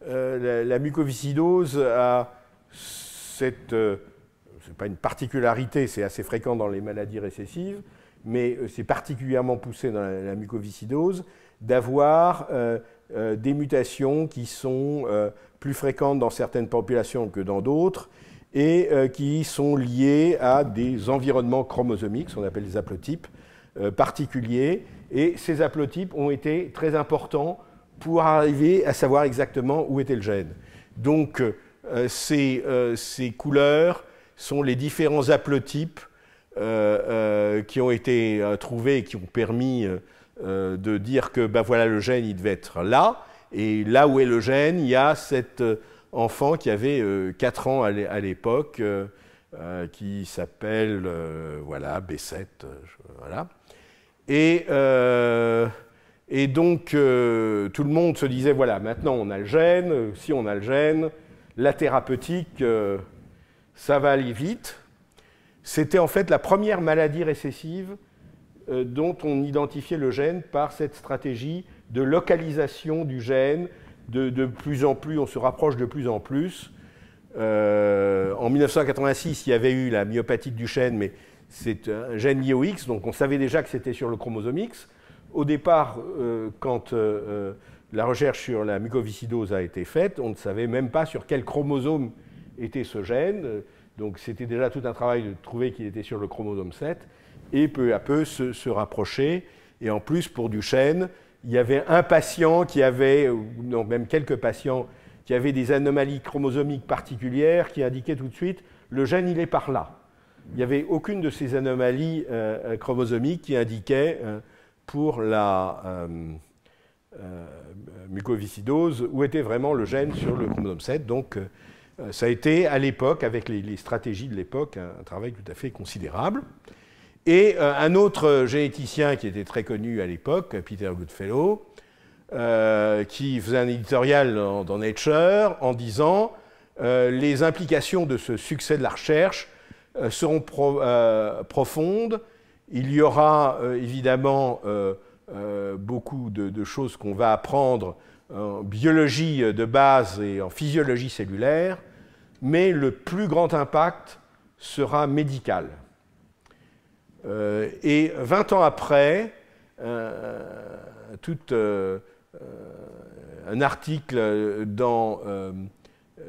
euh, la, mucoviscidose à cette n'est pas une particularité, c'est assez fréquent dans les maladies récessives, mais c'est particulièrement poussé dans la, mucoviscidose, d'avoir des mutations qui sont plus fréquentes dans certaines populations que dans d'autres et qui sont liées à des environnements chromosomiques, ce qu'on appelle des haplotypes particuliers, et ces haplotypes ont été très importants pour arriver à savoir exactement où était le gène. Donc, euh, ces, euh, ces, couleurs sont les différents haplotypes euh, qui ont été trouvés et qui ont permis de dire que ben voilà le gène, il devait être là. Et là où est le gène, il y a cet enfant qui avait 4 ans à l'époque, qui s'appelle voilà, B7. voilà. Et, euh, et donc, euh, tout le monde se disait, voilà, maintenant on a le gène, euh, si on a le gène, la thérapeutique, ça va aller vite. C'était en fait la première maladie récessive dont on identifiait le gène par cette stratégie de localisation du gène. De, de plus en plus, on se rapproche de plus en plus. en 1986, il y avait eu la myopathie du chêne, mais c'est un gène IOX, donc on savait déjà que c'était sur le chromosome X. Au départ, euh, quand euh, euh, la recherche sur la mucoviscidose a été faite, on ne savait même pas sur quel chromosome était ce gène. Donc c'était déjà tout un travail de trouver qu'il était sur le chromosome 7 et peu à peu se, rapprocher. Et en plus, pour Duchenne, il y avait un patient qui avait, ou non, même quelques patients, qui avaient des anomalies chromosomiques particulières qui indiquaient tout de suite le gène, il est par là il n'y avait aucune de ces anomalies euh, euh, chromosomiques qui indiquaient euh, pour la mucoviscidose où était vraiment le gène sur le chromosome 7. Donc, ça a été à l'époque, avec les, stratégies de l'époque, un, travail tout à fait considérable. Et un autre généticien qui était très connu à l'époque, Peter Goodfellow, qui faisait un éditorial dans, Nature en disant les implications de ce succès de la recherche euh, seront euh, profondes. Il y aura euh, évidemment beaucoup de, choses qu'on va apprendre en biologie de base et en physiologie cellulaire, mais le plus grand impact sera médical. et 20 ans après, un article dans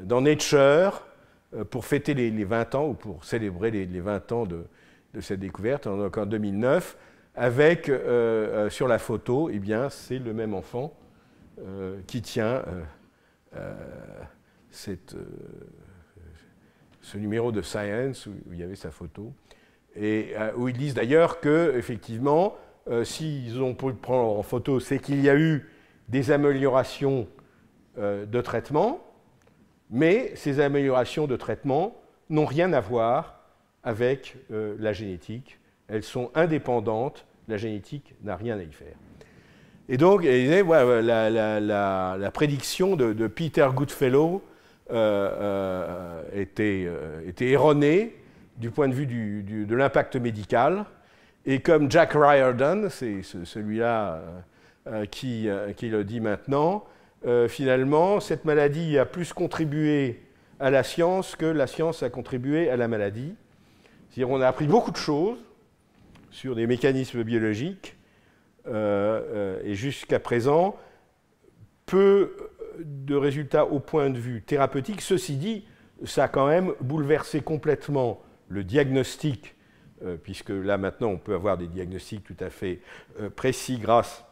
Nature euh, pour fêter les, 20 ans ou pour célébrer les, 20 ans de, cette découverte, donc en 2009, avec euh, euh, sur la photo, eh c'est le même enfant qui tient ce numéro de Science où, il y avait sa photo, et où ils disent d'ailleurs que s'ils ont pu le prendre en photo, c'est qu'il y a eu des améliorations de traitement mais ces améliorations de traitement n'ont rien à voir avec euh, la génétique. Elles sont indépendantes. La génétique n'a rien à y faire. Et donc, la, prédiction de, Peter Goodfellow euh, euh, était, erronée du point de vue de l'impact médical. Et comme Jack Riordan, c'est celui-là qui, le dit maintenant, euh, finalement, cette maladie a plus contribué à la science que la science a contribué à la maladie. C'est-à-dire on a appris beaucoup de choses sur des mécanismes biologiques, euh, euh, et jusqu'à présent, peu de résultats au point de vue thérapeutique. Ceci dit, ça a quand même bouleversé complètement le diagnostic, puisque là maintenant on peut avoir des diagnostics tout à fait précis grâce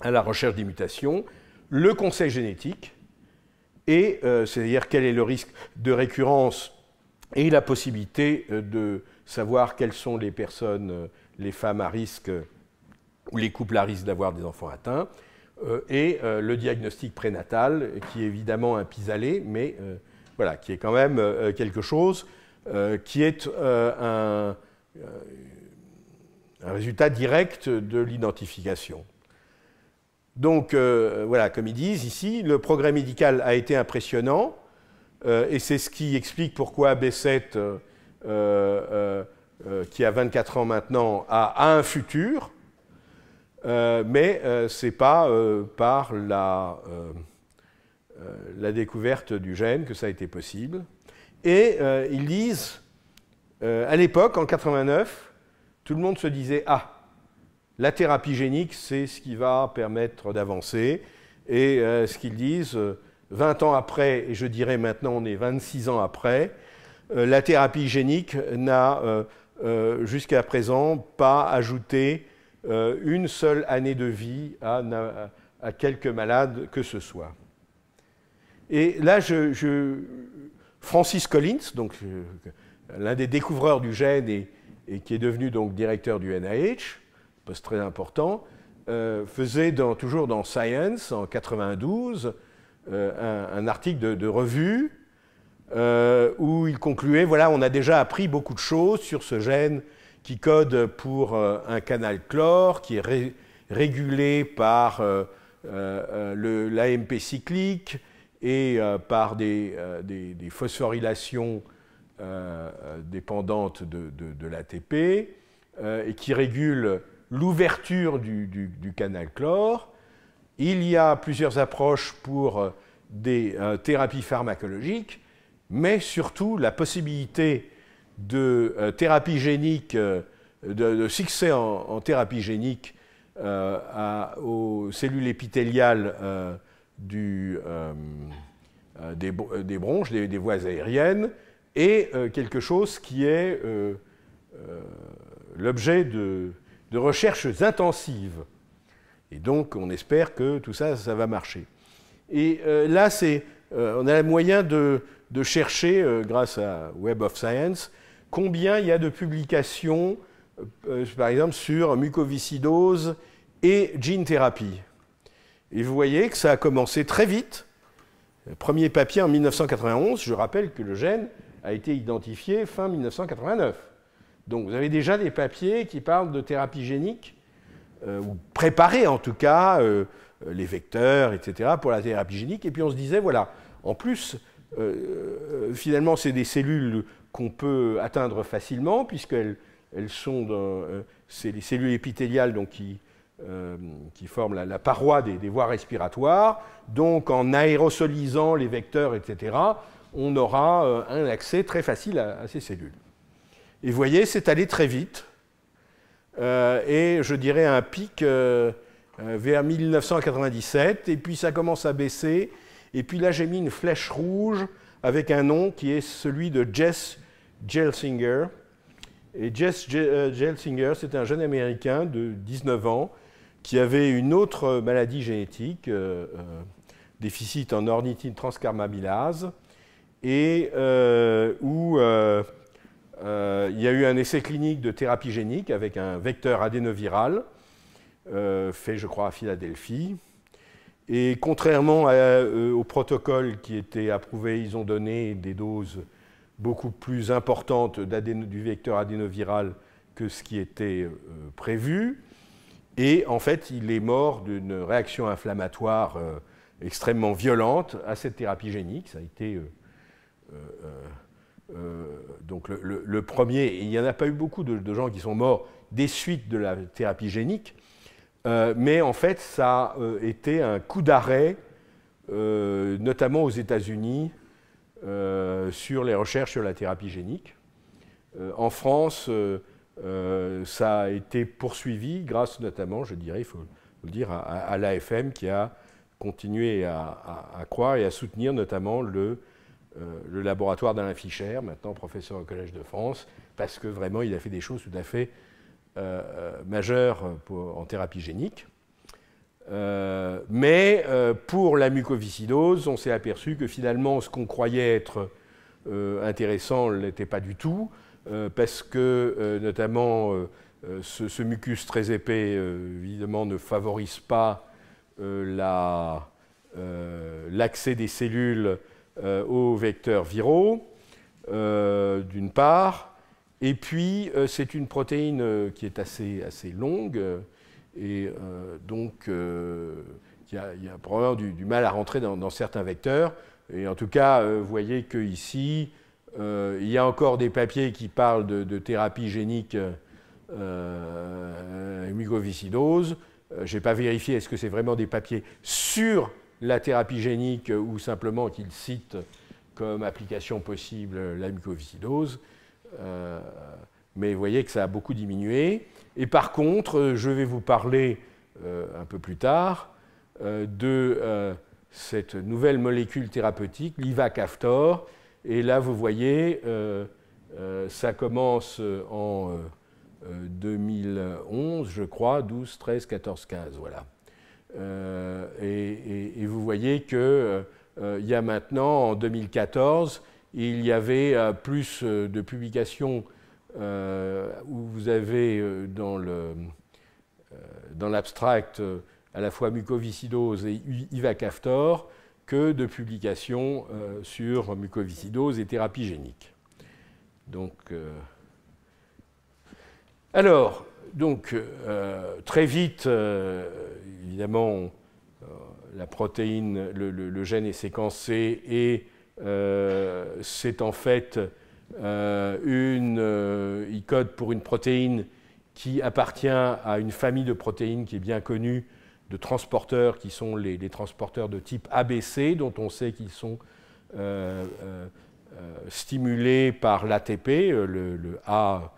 à la recherche des mutations, le conseil génétique, et euh, c'est-à-dire quel est le risque de récurrence et la possibilité euh, de savoir quelles sont les personnes, euh, les femmes à risque ou les couples à risque d'avoir des enfants atteints, et le diagnostic prénatal, qui est évidemment un pis-aller, mais voilà, qui est quand même quelque chose qui est un résultat direct de l'identification. Donc euh, voilà, comme ils disent ici, le progrès médical a été impressionnant, euh, et c'est ce qui explique pourquoi B7, euh, qui a 24 ans maintenant, a, un futur, mais ce n'est pas par la, la, découverte du gène que ça a été possible. Et ils disent, à l'époque, en 89, tout le monde se disait Ah, la thérapie génique, c'est ce qui va permettre d'avancer. Et euh, ce qu'ils disent, 20 euh, ans après, et je dirais maintenant on est 26 ans après, euh, la thérapie génique n'a jusqu'à présent pas ajouté une seule année de vie à, quelques malades que ce soit. Et là, je, Francis Collins, donc l'un des découvreurs du gène et, et, qui est devenu donc directeur du NIH, très important, euh, faisait dans, toujours dans Science, en 92, euh, un, article de, revue euh, où il concluait, voilà, on a déjà appris beaucoup de choses sur ce gène qui code pour un canal chlore, qui est régulé par l'AMP cyclique et par des, des, phosphorylations dépendantes de, de l'ATP, et qui régule l'ouverture du, canal chlore. Il y a plusieurs approches pour euh, des euh, thérapies pharmacologiques, mais surtout la possibilité de euh, thérapie génique, de, succès en, thérapie génique aux cellules épithéliales des, bronches, des, des, voies aériennes, et quelque chose qui est l'objet de, de recherches intensives. Et donc, on espère que tout ça, ça va marcher. Et euh, là, c'est, euh, on a le moyen de, chercher, euh, grâce à Web of Science, combien il y a de publications, par exemple, sur mucoviscidose et gene thérapie. Et vous voyez que ça a commencé très vite. premier papier en 1991, je rappelle que le gène a été identifié fin 1989. Donc vous avez déjà des papiers qui parlent de thérapie génique, euh, ou préparer en tout cas euh, euh, les vecteurs, etc., pour la thérapie génique. Et puis on se disait, voilà, en plus, finalement, c'est des cellules qu'on peut atteindre facilement, puisque elles sont c'est les cellules épithéliales donc, qui, qui forment la, paroi des, voies respiratoires. Donc en aérosolisant les vecteurs, etc., on aura un accès très facile à ces cellules. Et vous voyez, c'est allé très vite. Euh, et je dirais un pic euh, euh, vers 1997. Et puis ça commence à baisser. Et puis là, j'ai mis une flèche rouge avec un nom qui est celui de Jess Gelsinger. Et Jess Gelsinger, c'est un jeune américain de 19 ans qui avait une autre maladie génétique, déficit en ornithine transcarmabilase, et où euh, il y a eu un essai clinique de thérapie génique avec un vecteur adénoviral, euh, fait, je crois, à Philadelphie. Et contrairement euh, au protocole qui était approuvé, ils ont donné des doses beaucoup plus importantes du vecteur adénoviral que ce qui était prévu. Et en fait, il est mort d'une réaction inflammatoire extrêmement violente à cette thérapie génique. Ça a été euh, donc le, premier, il n'y en a pas eu beaucoup de, gens qui sont morts des suites de la thérapie génique, euh, mais en fait ça a euh, été un coup d'arrêt, notamment aux États-Unis, sur les recherches sur la thérapie génique. en France, ça a été poursuivi grâce notamment, je dirais, il faut le dire, à, l'AFM qui a continué à, croire et à soutenir notamment le euh, le laboratoire d'Alain Fischer, maintenant professeur au Collège de France, parce que vraiment il a fait des choses tout à fait euh, euh, majeures en thérapie génique. mais pour la mucoviscidose, on s'est aperçu que finalement ce qu'on croyait être intéressant n'était pas du tout, parce que notamment ce, mucus très épais, évidemment, ne favorise pas l'accès des cellules euh, aux vecteurs viraux, euh, d'une part, et puis euh, c'est une protéine qui est assez, assez longue, et donc il y, a, probablement du, mal à rentrer dans, certains vecteurs. Et en tout cas, vous voyez qu'ici, euh, il y a encore des papiers qui parlent de, thérapie génique euh, Je n'ai pas vérifié est-ce que c'est vraiment des papiers sur la thérapie génique ou simplement qu'il cite comme application possible la mucoviscidose. Euh, mais vous voyez que ça a beaucoup diminué. Et par contre, je vais vous parler euh, un peu plus tard euh, de cette nouvelle molécule thérapeutique, l'ivacaftor. Et là, vous voyez, ça commence en 2011, je crois, 12, 13, 14, 15, voilà. Euh, et, vous voyez que euh, euh, il y a maintenant, en 2014, il y avait plus de publications où vous avez dans l'abstract à la fois mucoviscidose et ivacaftor que de publications sur mucoviscidose et thérapie génique. Donc, alors, donc, euh, très vite, euh, évidemment, euh, la protéine, le, gène est séquencé et c'est en fait une, il code pour une protéine qui appartient à une famille de protéines qui est bien connue, de transporteurs qui sont les, transporteurs de type ABC, dont on sait qu'ils sont stimulés par l'ATP, le, le, A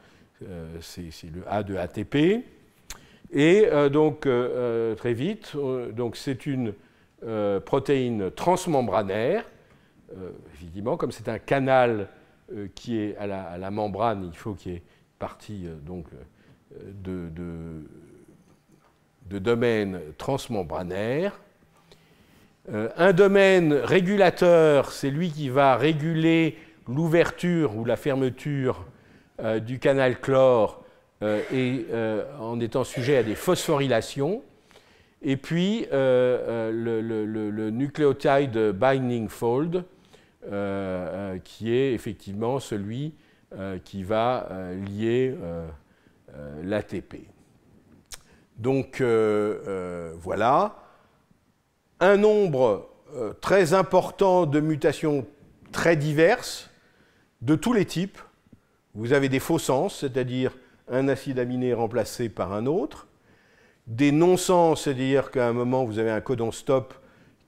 euh, c'est le A de ATP. Et euh, donc, euh, très vite, donc c'est une protéine transmembranaire. évidemment, comme c'est un canal qui est à la, membrane, il faut qu'il y ait partie donc, de, de, de domaine transmembranaire. un domaine régulateur, c'est lui qui va réguler l'ouverture ou la fermeture euh, du canal chlore euh, et euh, en étant sujet à des phosphorylations. Et puis le, le, nucléotide binding fold, qui est effectivement celui qui va lier l'ATP. Donc voilà, un nombre très important de mutations très diverses de tous les types vous avez des faux sens, c'est-à-dire un acide aminé remplacé par un autre, des non-sens, c'est-à-dire qu'à un moment, vous avez un codon stop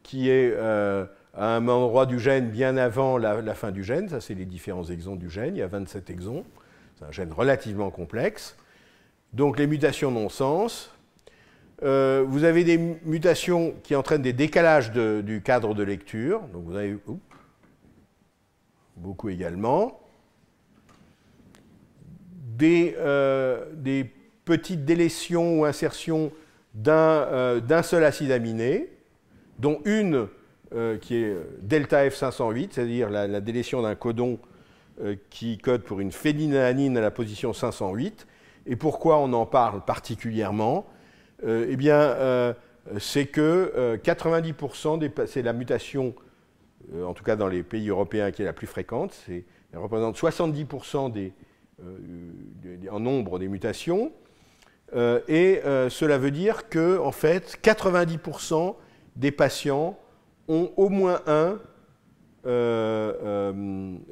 qui est euh, à un endroit du gène bien avant la, fin du gène, ça c'est les différents exons du gène, il y a 27 exons, c'est un gène relativement complexe. Donc les mutations non-sens, euh, vous avez des mutations qui entraînent des décalages du cadre de lecture, donc vous avez beaucoup également des, euh, des petites délétions ou insertions d'un euh, seul acide aminé, dont une euh, qui est delta F508, c'est-à-dire la, délétion d'un codon qui code pour une phénylalanine à la position 508. Et pourquoi on en parle particulièrement Eh bien, c'est que 90% c'est la mutation, en tout cas dans les pays européens, qui est la plus fréquente. Elle représente 70% des, en euh, euh, nombre des mutations. Euh, et cela veut dire que, en fait, 90% des patients ont au moins un, une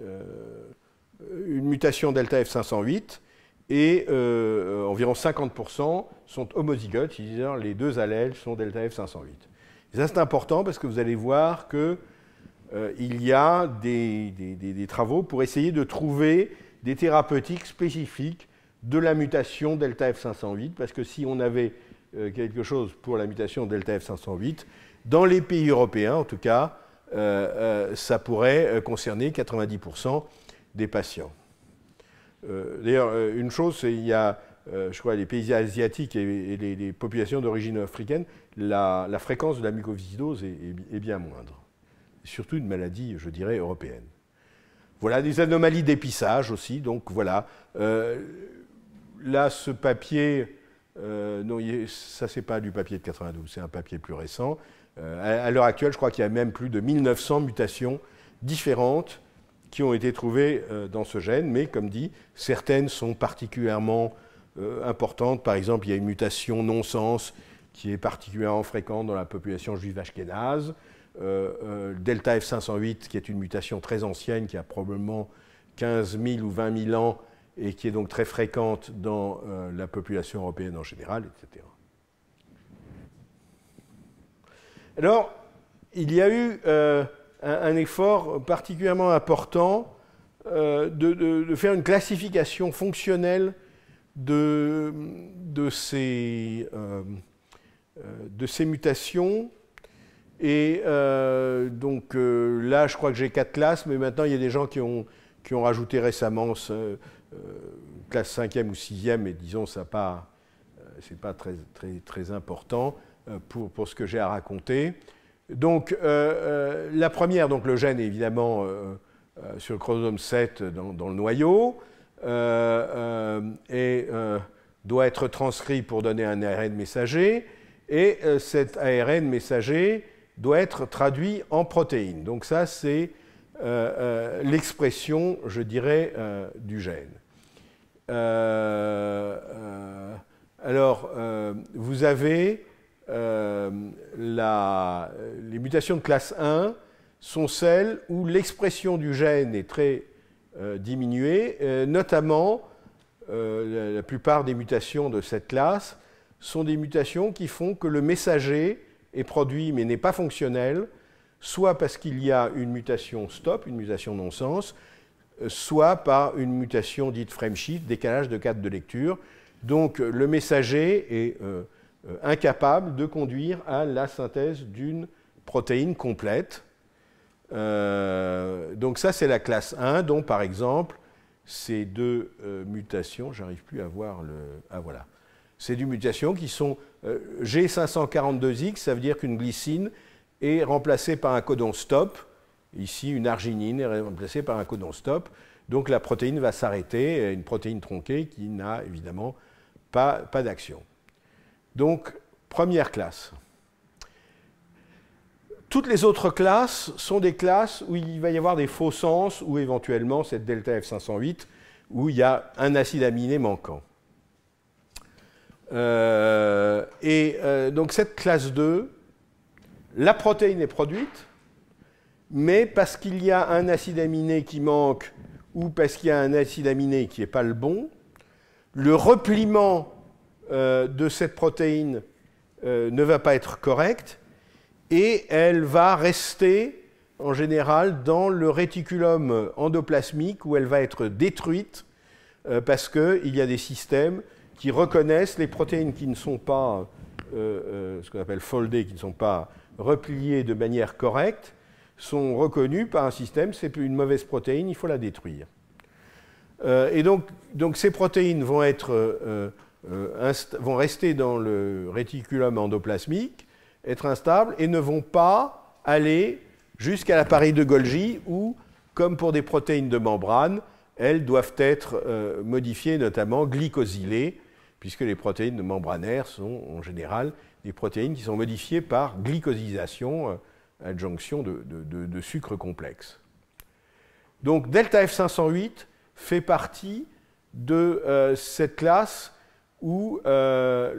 mutation delta F508 et environ 50% sont homozygotes, c'est-à-dire les deux allèles sont delta F508. ça, c'est important parce que vous allez voir qu'il y a des, travaux pour essayer de trouver des thérapeutiques spécifiques de la mutation delta F508, parce que si on avait euh, quelque chose pour la mutation delta F508, dans les pays européens en tout cas, euh, euh, ça pourrait concerner 90% des patients. D'ailleurs, une chose, c'est il y a, je crois, les pays asiatiques et, les, populations d'origine africaine, la, fréquence de la mucoviscidose est bien moindre. Surtout une maladie, je dirais, européenne. Voilà, des anomalies d'épissage aussi. Donc voilà. Euh, là, ce papier, euh, non, ça c'est pas du papier de 92, c'est un papier plus récent. Euh, à, l'heure actuelle, je crois qu'il y a même plus de 1900 mutations différentes qui ont été trouvées dans ce gène, mais comme dit, certaines sont particulièrement importantes. Par exemple, il y a une mutation non-sens qui est particulièrement fréquente dans la population juive ashkénaze. Euh, euh, Delta F508, qui est une mutation très ancienne, qui a probablement 15 000 ou 20 000 ans, et qui est donc très fréquente dans euh, la population européenne en général, etc. Alors, il y a eu un, effort particulièrement important de, faire une classification fonctionnelle de, ces, mutations et euh, donc euh, là, je crois que j'ai quatre classes, mais maintenant, il y a des gens qui ont, qui ont rajouté récemment ce, euh, classe 5e ou 6e, et disons, ça pas, c'est pas très, très, très important pour, pour ce que j'ai à raconter. Donc, la première, donc le gène, est évidemment, sur le chromosome 7 dans, dans le noyau, et doit être transcrit pour donner un ARN messager. Et cet ARN messager doit être traduit en protéines. Donc ça, c'est euh, euh, l'expression, je dirais, euh, du gène. alors, vous avez les mutations de classe 1 sont celles où l'expression du gène est très diminuée, notamment la plupart des mutations de cette classe sont des mutations qui font que le messager est produit mais n'est pas fonctionnel, soit parce qu'il y a une mutation stop, une mutation non-sens, soit par une mutation dite frameshift, décalage de cadre de lecture. Donc euh, le messager est euh, euh, incapable de conduire à la synthèse d'une protéine complète. donc ça, c'est la classe 1, dont par exemple, ces deux mutations, j'arrive plus à voir le... Ah voilà. Ces deux mutations qui sont euh, G542X, ça veut dire qu'une glycine est remplacée par un codon stop. Ici, une arginine est remplacée par un codon stop. Donc la protéine va s'arrêter, une protéine tronquée qui n'a évidemment pas, pas d'action. Donc, première classe. Toutes les autres classes sont des classes où il va y avoir des faux sens ou éventuellement cette delta F508 où il y a un acide aminé manquant. Euh, et euh, donc cette classe 2, la protéine est produite, mais parce qu'il y a un acide aminé qui manque ou parce qu'il y a un acide aminé qui n'est pas le bon, le repliement euh, de cette protéine ne va pas être correct et elle va rester en général dans le réticulum endoplasmique où elle va être détruite parce qu'il y a des systèmes qui reconnaissent les protéines qui ne sont pas, euh, euh, ce qu'on appelle foldées, qui ne sont pas repliées de manière correcte, sont reconnues par un système, c'est une mauvaise protéine, il faut la détruire. Euh, et donc, ces protéines vont, être, vont rester dans le réticulum endoplasmique, être instables et ne vont pas aller jusqu'à l'appareil de Golgi où, comme pour des protéines de membrane, elles doivent être modifiées, notamment glycosylées, puisque les protéines membranaires sont en général des protéines qui sont modifiées par glycosisation, adjonction euh, de, de, de, sucres complexes. Donc delta F508 fait partie de euh, cette classe où euh,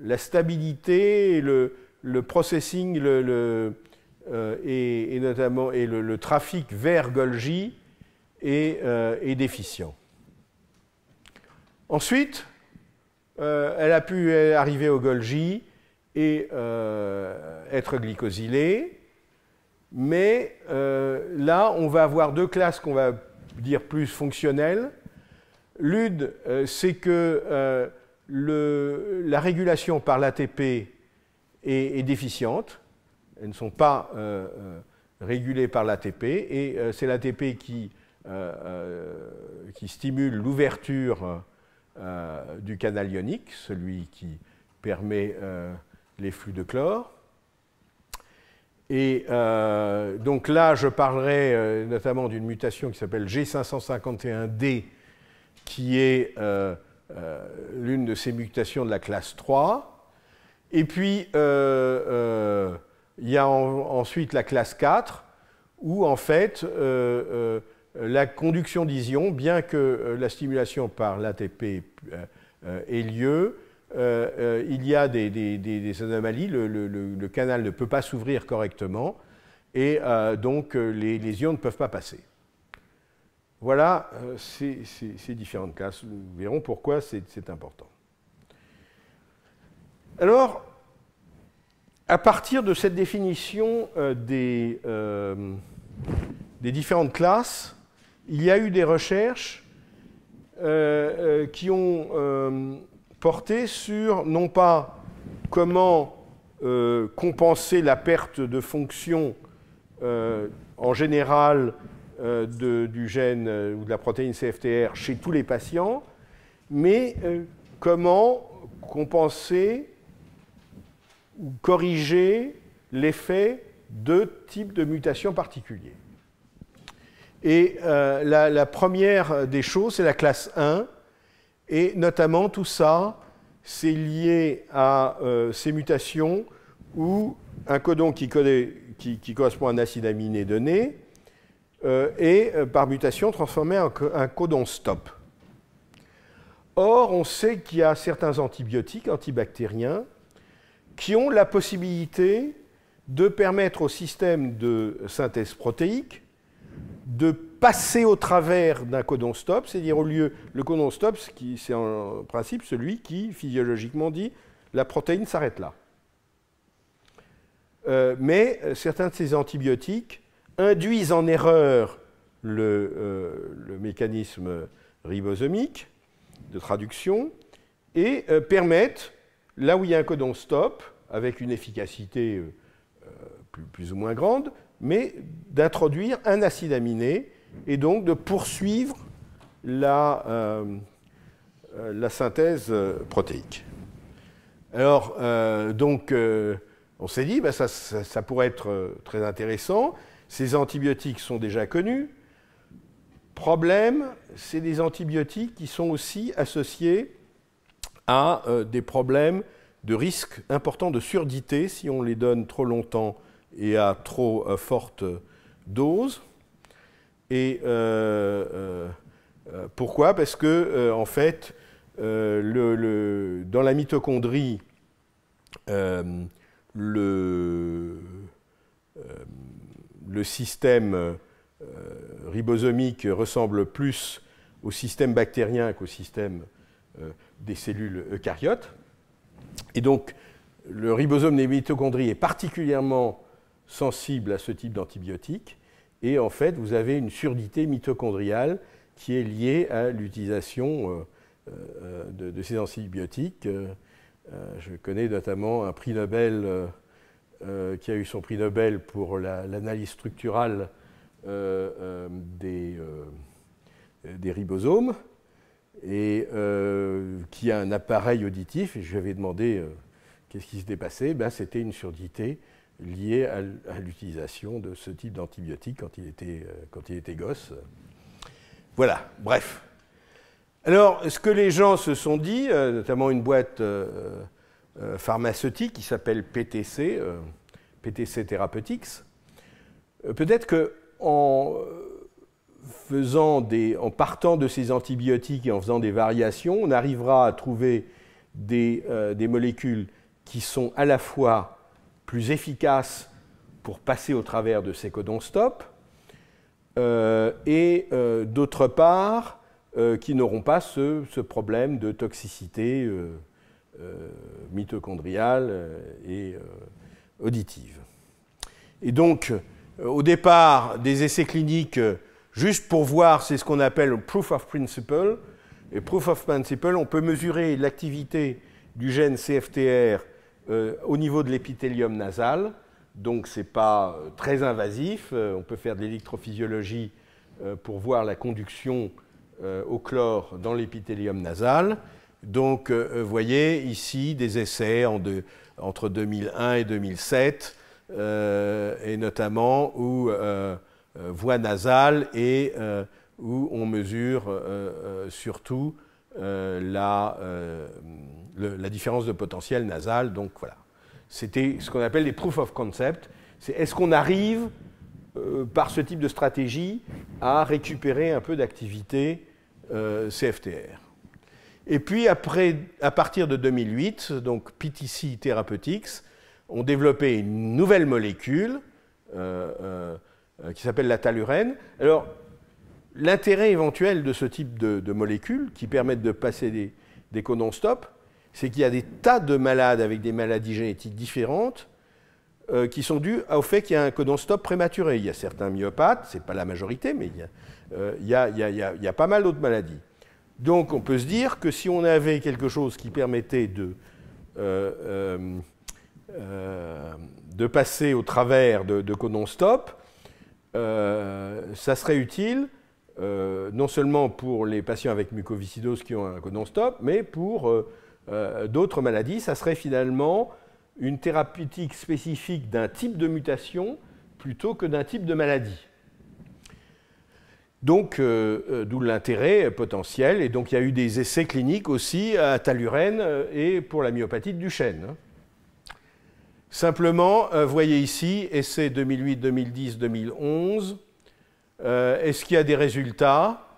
la stabilité le, processing et, notamment le, trafic vers Golgi est déficient. Ensuite, euh, elle a pu arriver au Golgi et euh, être glycosylée. Mais euh, là, on va avoir deux classes qu'on va dire plus fonctionnelles. L'une, c'est que la régulation par l'ATP est, déficiente. Elles ne sont pas régulées par l'ATP. Et c'est l'ATP qui, stimule l'ouverture euh, du canal ionique, celui qui permet euh, les flux de chlore. Et euh, donc là, je parlerai notamment d'une mutation qui s'appelle G551D, qui est l'une de ces mutations de la classe 3. Et puis, il y a ensuite la classe 4, où en fait, euh, la conduction d'ions, bien que euh, la stimulation par l'ATP euh, ait lieu, il y a des, anomalies, le, canal ne peut pas s'ouvrir correctement et donc les, ions ne peuvent pas passer. Voilà ces, différentes classes. Nous verrons pourquoi c'est important. Alors, à partir de cette définition des, différentes classes, il y a eu des recherches euh, euh, qui ont euh, porté sur non pas comment compenser la perte de fonction en général du gène ou de la protéine CFTR chez tous les patients, mais comment compenser ou corriger l'effet de types de mutations particuliers. Et euh, la, première des choses, c'est la classe 1. Et notamment, tout ça, c'est lié à euh, ces mutations où un codon qui, correspond à un acide aminé donné euh, est, par mutation, transformé en un codon stop. Or, on sait qu'il y a certains antibiotiques antibactériens qui ont la possibilité de permettre au système de synthèse protéique de passer au travers d'un codon stop, c'est-à-dire au lieu, le codon stop, c'est en principe celui qui, physiologiquement dit, la protéine s'arrête là. Euh, mais euh, certains de ces antibiotiques induisent en erreur le, euh, mécanisme ribosomique de traduction et permettent, là où il y a un codon stop, avec une efficacité plus ou moins grande, mais d'introduire un acide aminé et donc de poursuivre la, euh, synthèse euh, protéique. Alors, euh, donc, on s'est dit, bah, ça, ça, pourrait être très intéressant. Ces antibiotiques sont déjà connus. Problème, c'est des antibiotiques qui sont aussi associés à des problèmes de risque important de surdité si on les donne trop longtemps et à trop euh, forte dose. Et euh, euh, pourquoi Parce que, en fait, dans la mitochondrie, le, le, système ribosomique ressemble plus au système bactérien qu'au système des cellules eucaryotes. Et donc, le ribosome des mitochondries est particulièrement sensibles à ce type d'antibiotiques. Et en fait, vous avez une surdité mitochondriale qui est liée à l'utilisation euh, euh, de, ces antibiotiques. Euh, je connais notamment un prix Nobel qui a eu son prix Nobel pour l'analyse structurale des, ribosomes et qui a un appareil auditif. Et je lui avais demandé qu'est-ce qui se dépassait. Ben, c'était une surdité lié à, l'utilisation de ce type d'antibiotiques quand, il était, euh, quand il était gosse. Voilà, bref. Alors, ce que les gens se sont dit, euh, notamment une boîte euh, pharmaceutique qui s'appelle PTC, PTC Therapeutics, peut-être que en faisant des, en partant de ces antibiotiques et en faisant des variations, on arrivera à trouver des molécules qui sont à la fois plus efficace pour passer au travers de ces codons stop, euh, et euh, d'autre part, euh, qui n'auront pas ce, ce, problème de toxicité mitochondriale et auditive. Et donc, au départ, des essais cliniques juste pour voir, c'est ce qu'on appelle proof of principle. Et proof of principle, on peut mesurer l'activité du gène CFTR euh, au niveau de l'épithélium nasal, donc ce n'est pas euh, très invasif. Euh, on peut faire de l'électrophysiologie pour voir la conduction au chlore dans l'épithélium nasal. Donc, vous voyez ici des essais entre 2001 et 2007, et notamment où voie nasale et où on mesure surtout la la différence de potentiel nasal. Donc voilà. C'était ce qu'on appelle les proof of concept. C'est est-ce qu'on arrive, euh, par ce type de stratégie, à récupérer un peu d'activité euh, CFTR Et puis après, à partir de 2008, donc PTC Therapeutics, ont développé une nouvelle molécule euh, qui s'appelle la talurène. Alors, l'intérêt éventuel de ce type de, de, molécules qui permettent de passer des, des codons stop, c'est qu'il y a des tas de malades avec des maladies génétiques différentes euh, qui sont dues au fait qu'il y a un codon stop prématuré. Il y a certains myopathes, ce n'est pas la majorité, mais il y a, pas mal d'autres maladies. Donc on peut se dire que si on avait quelque chose qui permettait de, euh, euh, passer au travers de, de stop, ça serait utile non seulement pour les patients avec mucoviscidose qui ont un codon stop, mais pour euh, d'autres maladies, ça serait finalement une thérapeutique spécifique d'un type de mutation plutôt que d'un type de maladie. Donc, euh, euh, d'où l'intérêt potentiel. Et donc, il y a eu des essais cliniques aussi à Talurène et pour la myopathie du chêne. Hein. Simplement, voyez ici, essai 2008, 2010, 2011. Est-ce qu'il y a des résultats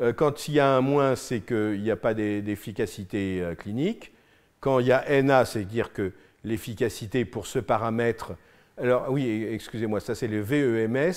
euh, quand il y a un moins, c'est qu'il n'y a pas d'efficacité euh, clinique. Quand il y a NA, c'est dire que l'efficacité pour ce paramètre. Alors oui, excusez-moi, ça c'est le VEMS.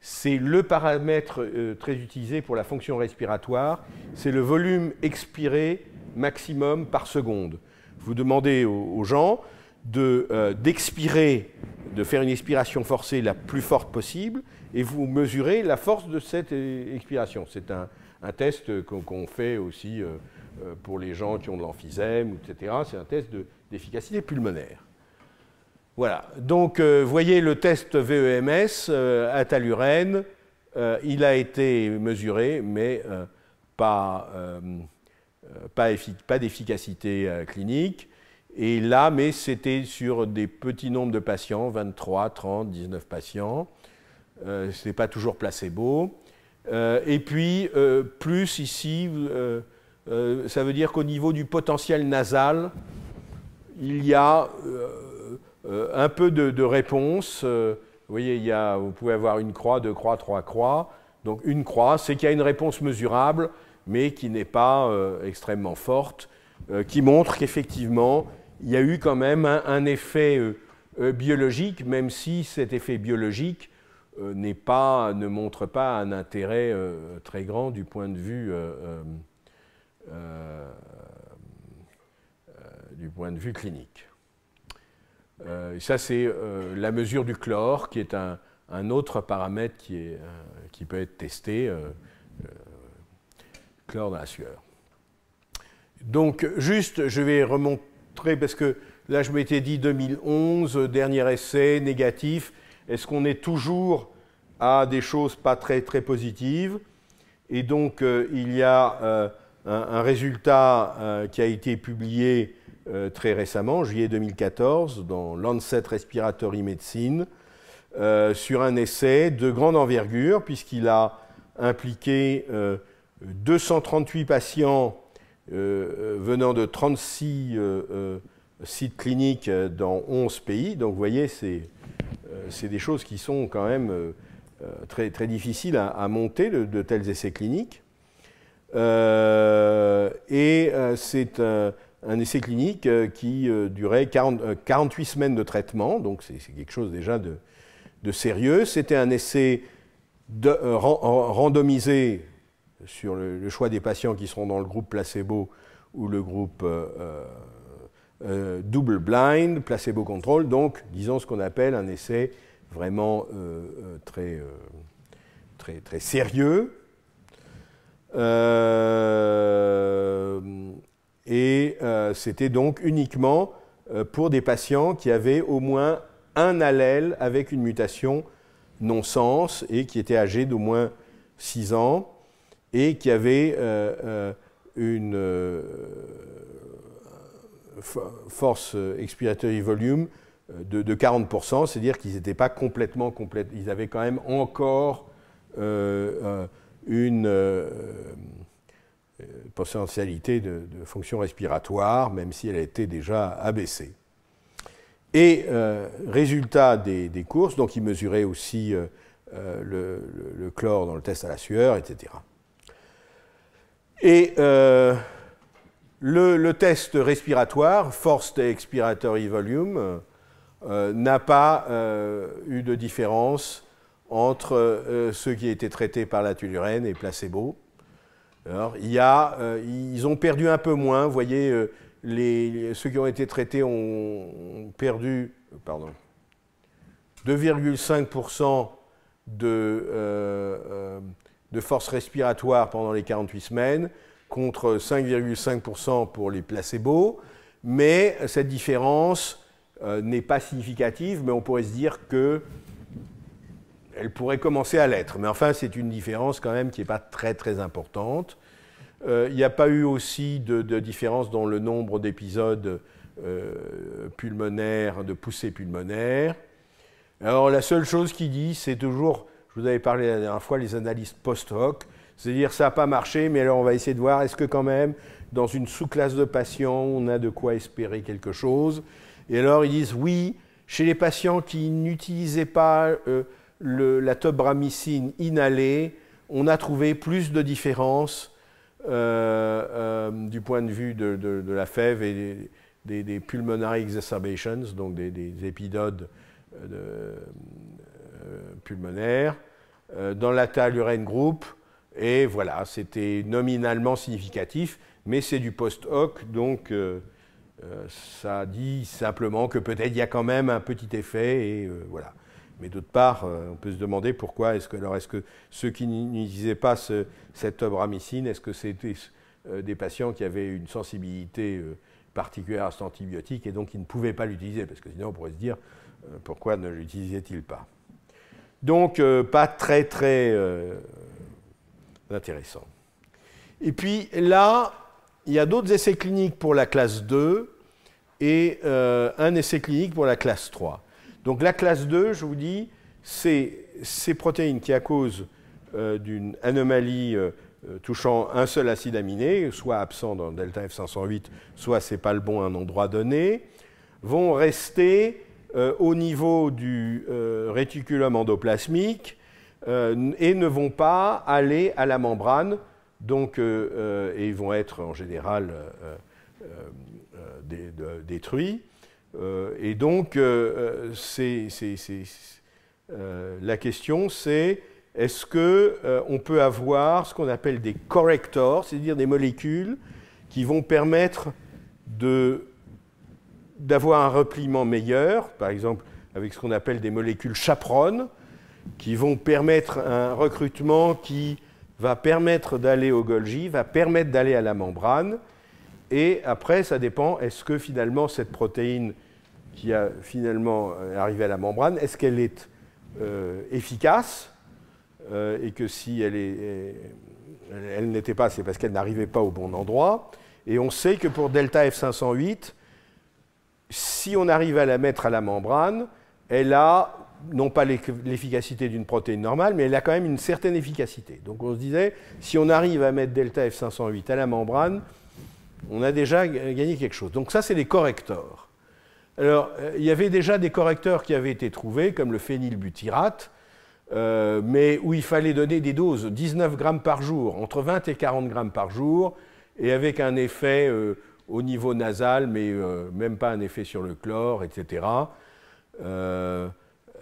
C'est le paramètre euh, très utilisé pour la fonction respiratoire. C'est le volume expiré maximum par seconde. Vous demandez aux, gens d'expirer, de, d'expirer, de faire une expiration forcée la plus forte possible, et vous mesurez la force de cette expiration. C'est un, un test qu'on fait aussi euh, euh, pour les gens qui ont de l'emphysème, etc., c'est un test d'efficacité pulmonaire. Voilà. Donc, euh, voyez le test VEMS à Talurène. il a été mesuré, mais pas, pas d'efficacité clinique. Et là, mais c'était sur des petits nombres de patients, 23, 30, 19 patients. Ce n'est pas toujours placebo. Euh, et puis, euh, plus ici, euh, ça veut dire qu'au niveau du potentiel nasal, il y a un peu de, réponse. Vous voyez, vous pouvez avoir une croix, deux croix, trois croix. Donc une croix, c'est qu'il y a une réponse mesurable, mais qui n'est pas extrêmement forte, qui montre qu'effectivement, il y a eu quand même un, effet biologique, même si cet effet biologique euh, n'est pas, ne montre pas un intérêt euh, très grand du point de vue euh, du point de vue clinique. ça, c'est la mesure du chlore, qui est un, autre paramètre qui, qui, peut être testé, chlore dans la sueur. Donc, juste, je vais remontrer, parce que là, je m'étais dit 2011, dernier essai, négatif. Est-ce qu'on est toujours à des choses pas très, très positives Et donc, euh, il y a euh, un, résultat euh, qui a été publié très récemment, juillet 2014, dans Lancet Respiratory Medicine, sur un essai de grande envergure, puisqu'il a impliqué 238 patients venant de 36 sites cliniques dans 11 pays. Donc, vous voyez, c'est euh, c'est des choses qui sont quand même euh, euh, très, très difficiles à, monter, de, tels essais cliniques. et c'est un essai clinique qui durait 48 semaines de traitement, donc c'est quelque chose déjà de, sérieux. C'était un essai randomisé sur le, choix des patients qui seront dans le groupe placebo ou le groupe euh, double blind, placebo contrôle, donc disons ce qu'on appelle un essai vraiment euh, euh, très, très, très, sérieux. et c'était donc uniquement pour des patients qui avaient au moins un allèle avec une mutation non-sens et qui étaient âgés d'au moins 6 ans et qui avaient une, force euh, expiratory volume euh, de, 40%, c'est-à-dire qu'ils n'étaient pas complètement complets, Ils avaient quand même encore euh, une potentialité de, fonction respiratoire, même si elle était déjà abaissée. Et résultat des, courses, donc ils mesuraient aussi le, le, chlore dans le test à la sueur, etc. Et le, test respiratoire, Forced Expiratory Volume, euh, n'a pas euh, eu de différence entre euh, ceux qui étaient traités par la tulurène et placebo. Alors, ils ont perdu un peu moins, vous voyez, ceux qui ont été traités ont, perdu 2,5% de force respiratoire pendant les 48 semaines, contre 5,5% pour les placebos, mais cette différence euh, n'est pas significative, mais on pourrait se dire que elle pourrait commencer à l'être. Mais enfin, c'est une différence quand même qui n'est pas très très importante. Euh, il n'y a pas eu aussi de, différence dans le nombre d'épisodes euh, pulmonaires, de poussées pulmonaires. Alors la seule chose qui dit, c'est toujours, je vous avais parlé la dernière fois, les analystes post hoc c'est-à-dire, ça n'a pas marché, mais alors on va essayer de voir, est-ce que quand même, dans une sous-classe de patients, on a de quoi espérer quelque chose Et alors, ils disent, oui, chez les patients qui n'utilisaient pas euh, la tobramycine inhalée, on a trouvé plus de différences euh, euh, du point de vue de, la fève et des, pulmonary exacerbations, donc des, épidodes pulmonaires. dans l'ata-lurène groupe et voilà, c'était nominalement significatif, mais c'est du post-hoc, donc euh, euh, ça dit simplement que peut-être il y a quand même un petit effet, et euh, voilà. Mais d'autre part, on peut se demander pourquoi est-ce que, alors est-ce que ceux qui n'utilisaient pas cette obramycine, est-ce que c'était des patients qui avaient une sensibilité particulière à cet antibiotique et donc qui ne pouvaient pas l'utiliser Parce que sinon, on pourrait se dire, pourquoi ne l'utilisaient-ils pas donc, pas très, très intéressant. Et puis là, il y a d'autres essais cliniques pour la classe 2 et euh, un essai clinique pour la classe 3. Donc la classe 2, je vous dis, c'est ces protéines qui, à cause euh, d'une anomalie euh, touchant un seul acide aminé, soit absent dans delta F508, soit c'est pas le bon à un endroit donné, vont rester au niveau du réticulum endoplasmique euh, et ne vont pas aller à la membrane. Donc, euh, euh, et vont être en général détruits. et donc, la question, c'est est-ce qu'on peut avoir ce qu'on appelle des correctors, c'est-à-dire des molécules qui vont permettre d'avoir un repliement meilleur, par exemple avec ce qu'on appelle des molécules chaperones, qui vont permettre un recrutement qui va permettre d'aller au Golgi, va permettre d'aller à la membrane. Et après, ça dépend, est-ce que finalement cette protéine qui a finalement euh, arrivé à la membrane, est-ce qu'elle est, euh, efficace euh, et que si elle, est, elle n'était pas, c'est parce qu'elle n'arrivait pas au bon endroit. Et on sait que pour delta F508, si on arrive à la mettre à la membrane, elle a non pas l'efficacité d'une protéine normale, mais elle a quand même une certaine efficacité. Donc on se disait, si on arrive à mettre delta F508 à la membrane, on a déjà gagné quelque chose. Donc ça, c'est les correcteurs. Alors, euh, il y avait déjà des correcteurs qui avaient été trouvés, comme le phénylbutyrate, euh, mais où il fallait donner des doses 19 grammes par jour, entre 20 et 40 grammes par jour, et avec un effet euh, au niveau nasal, mais même pas un effet sur le chlore, etc.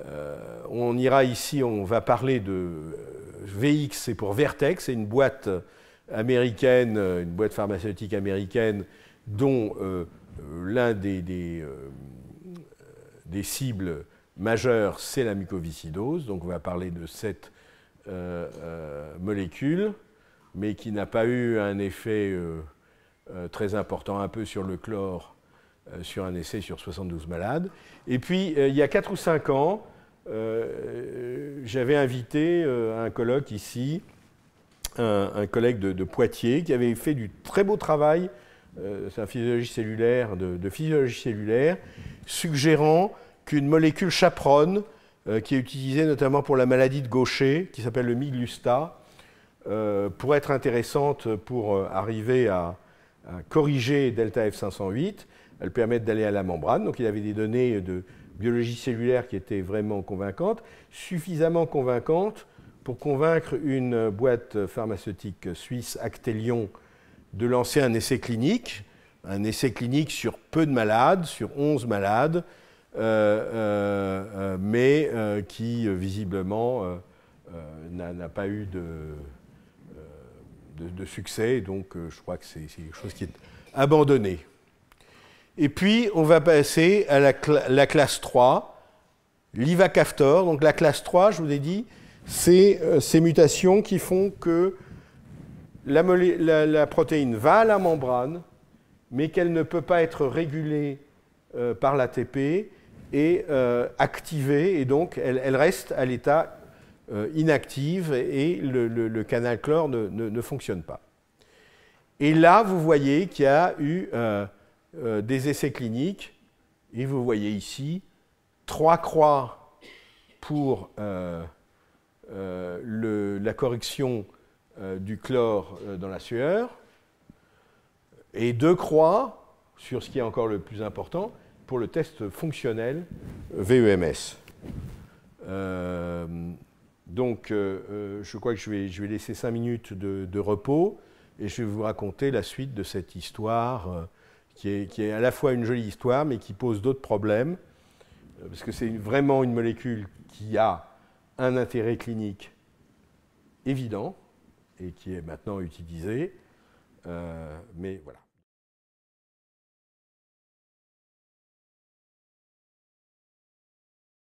Euh, on ira ici, on va parler de euh, VX, c'est pour Vertex, c'est une boîte américaine, euh, une boîte pharmaceutique américaine dont l'un des, des, cibles majeures, c'est la mucoviscidose. Donc on va parler de cette molécule, mais qui n'a pas eu un effet très important un peu sur le chlore euh, sur un essai sur 72 malades. Et puis, euh, il y a 4 ou 5 ans, euh, j'avais invité un colloque ici un, collègue de, Poitiers qui avait fait du très beau travail, cellulaire, de, physiologie cellulaire, suggérant qu'une molécule chaperonne qui est utilisée notamment pour la maladie de Gaucher, qui s'appelle le miglusta, euh, pour être intéressante pour arriver à corriger delta F508. Elles permettent d'aller à la membrane. Donc il avait des données de biologie cellulaire qui étaient vraiment convaincantes, suffisamment convaincantes pour convaincre une boîte pharmaceutique suisse, Actelion, de lancer un essai clinique, un essai clinique sur peu de malades, sur 11 malades, euh, euh, euh, mais qui visiblement n'a pas eu de succès. Donc je crois que c'est quelque chose qui est abandonné. Et puis, on va passer à la, classe 3, l'ivacaftor. Donc la classe 3, je vous ai dit, c'est euh, ces mutations qui font que la, protéine va à la membrane, mais qu'elle ne peut pas être régulée euh, par l'ATP et euh, activée, et donc elle, reste à l'état inactive et le, canal chlore ne, fonctionne pas. Et là, vous voyez qu'il y a eu euh, des essais cliniques. Et vous voyez ici, trois croix pour euh, euh, la correction du chlore dans la sueur, et deux croix sur ce qui est encore le plus important pour le test fonctionnel VEMS. donc, je crois que je vais, je vais laisser cinq minutes de, de, repos et je vais vous raconter la suite de cette histoire qui est, à la fois une jolie histoire, mais qui pose d'autres problèmes, euh, parce que c'est vraiment une molécule qui a un intérêt clinique évident et qui est maintenant utilisée. Euh, mais voilà.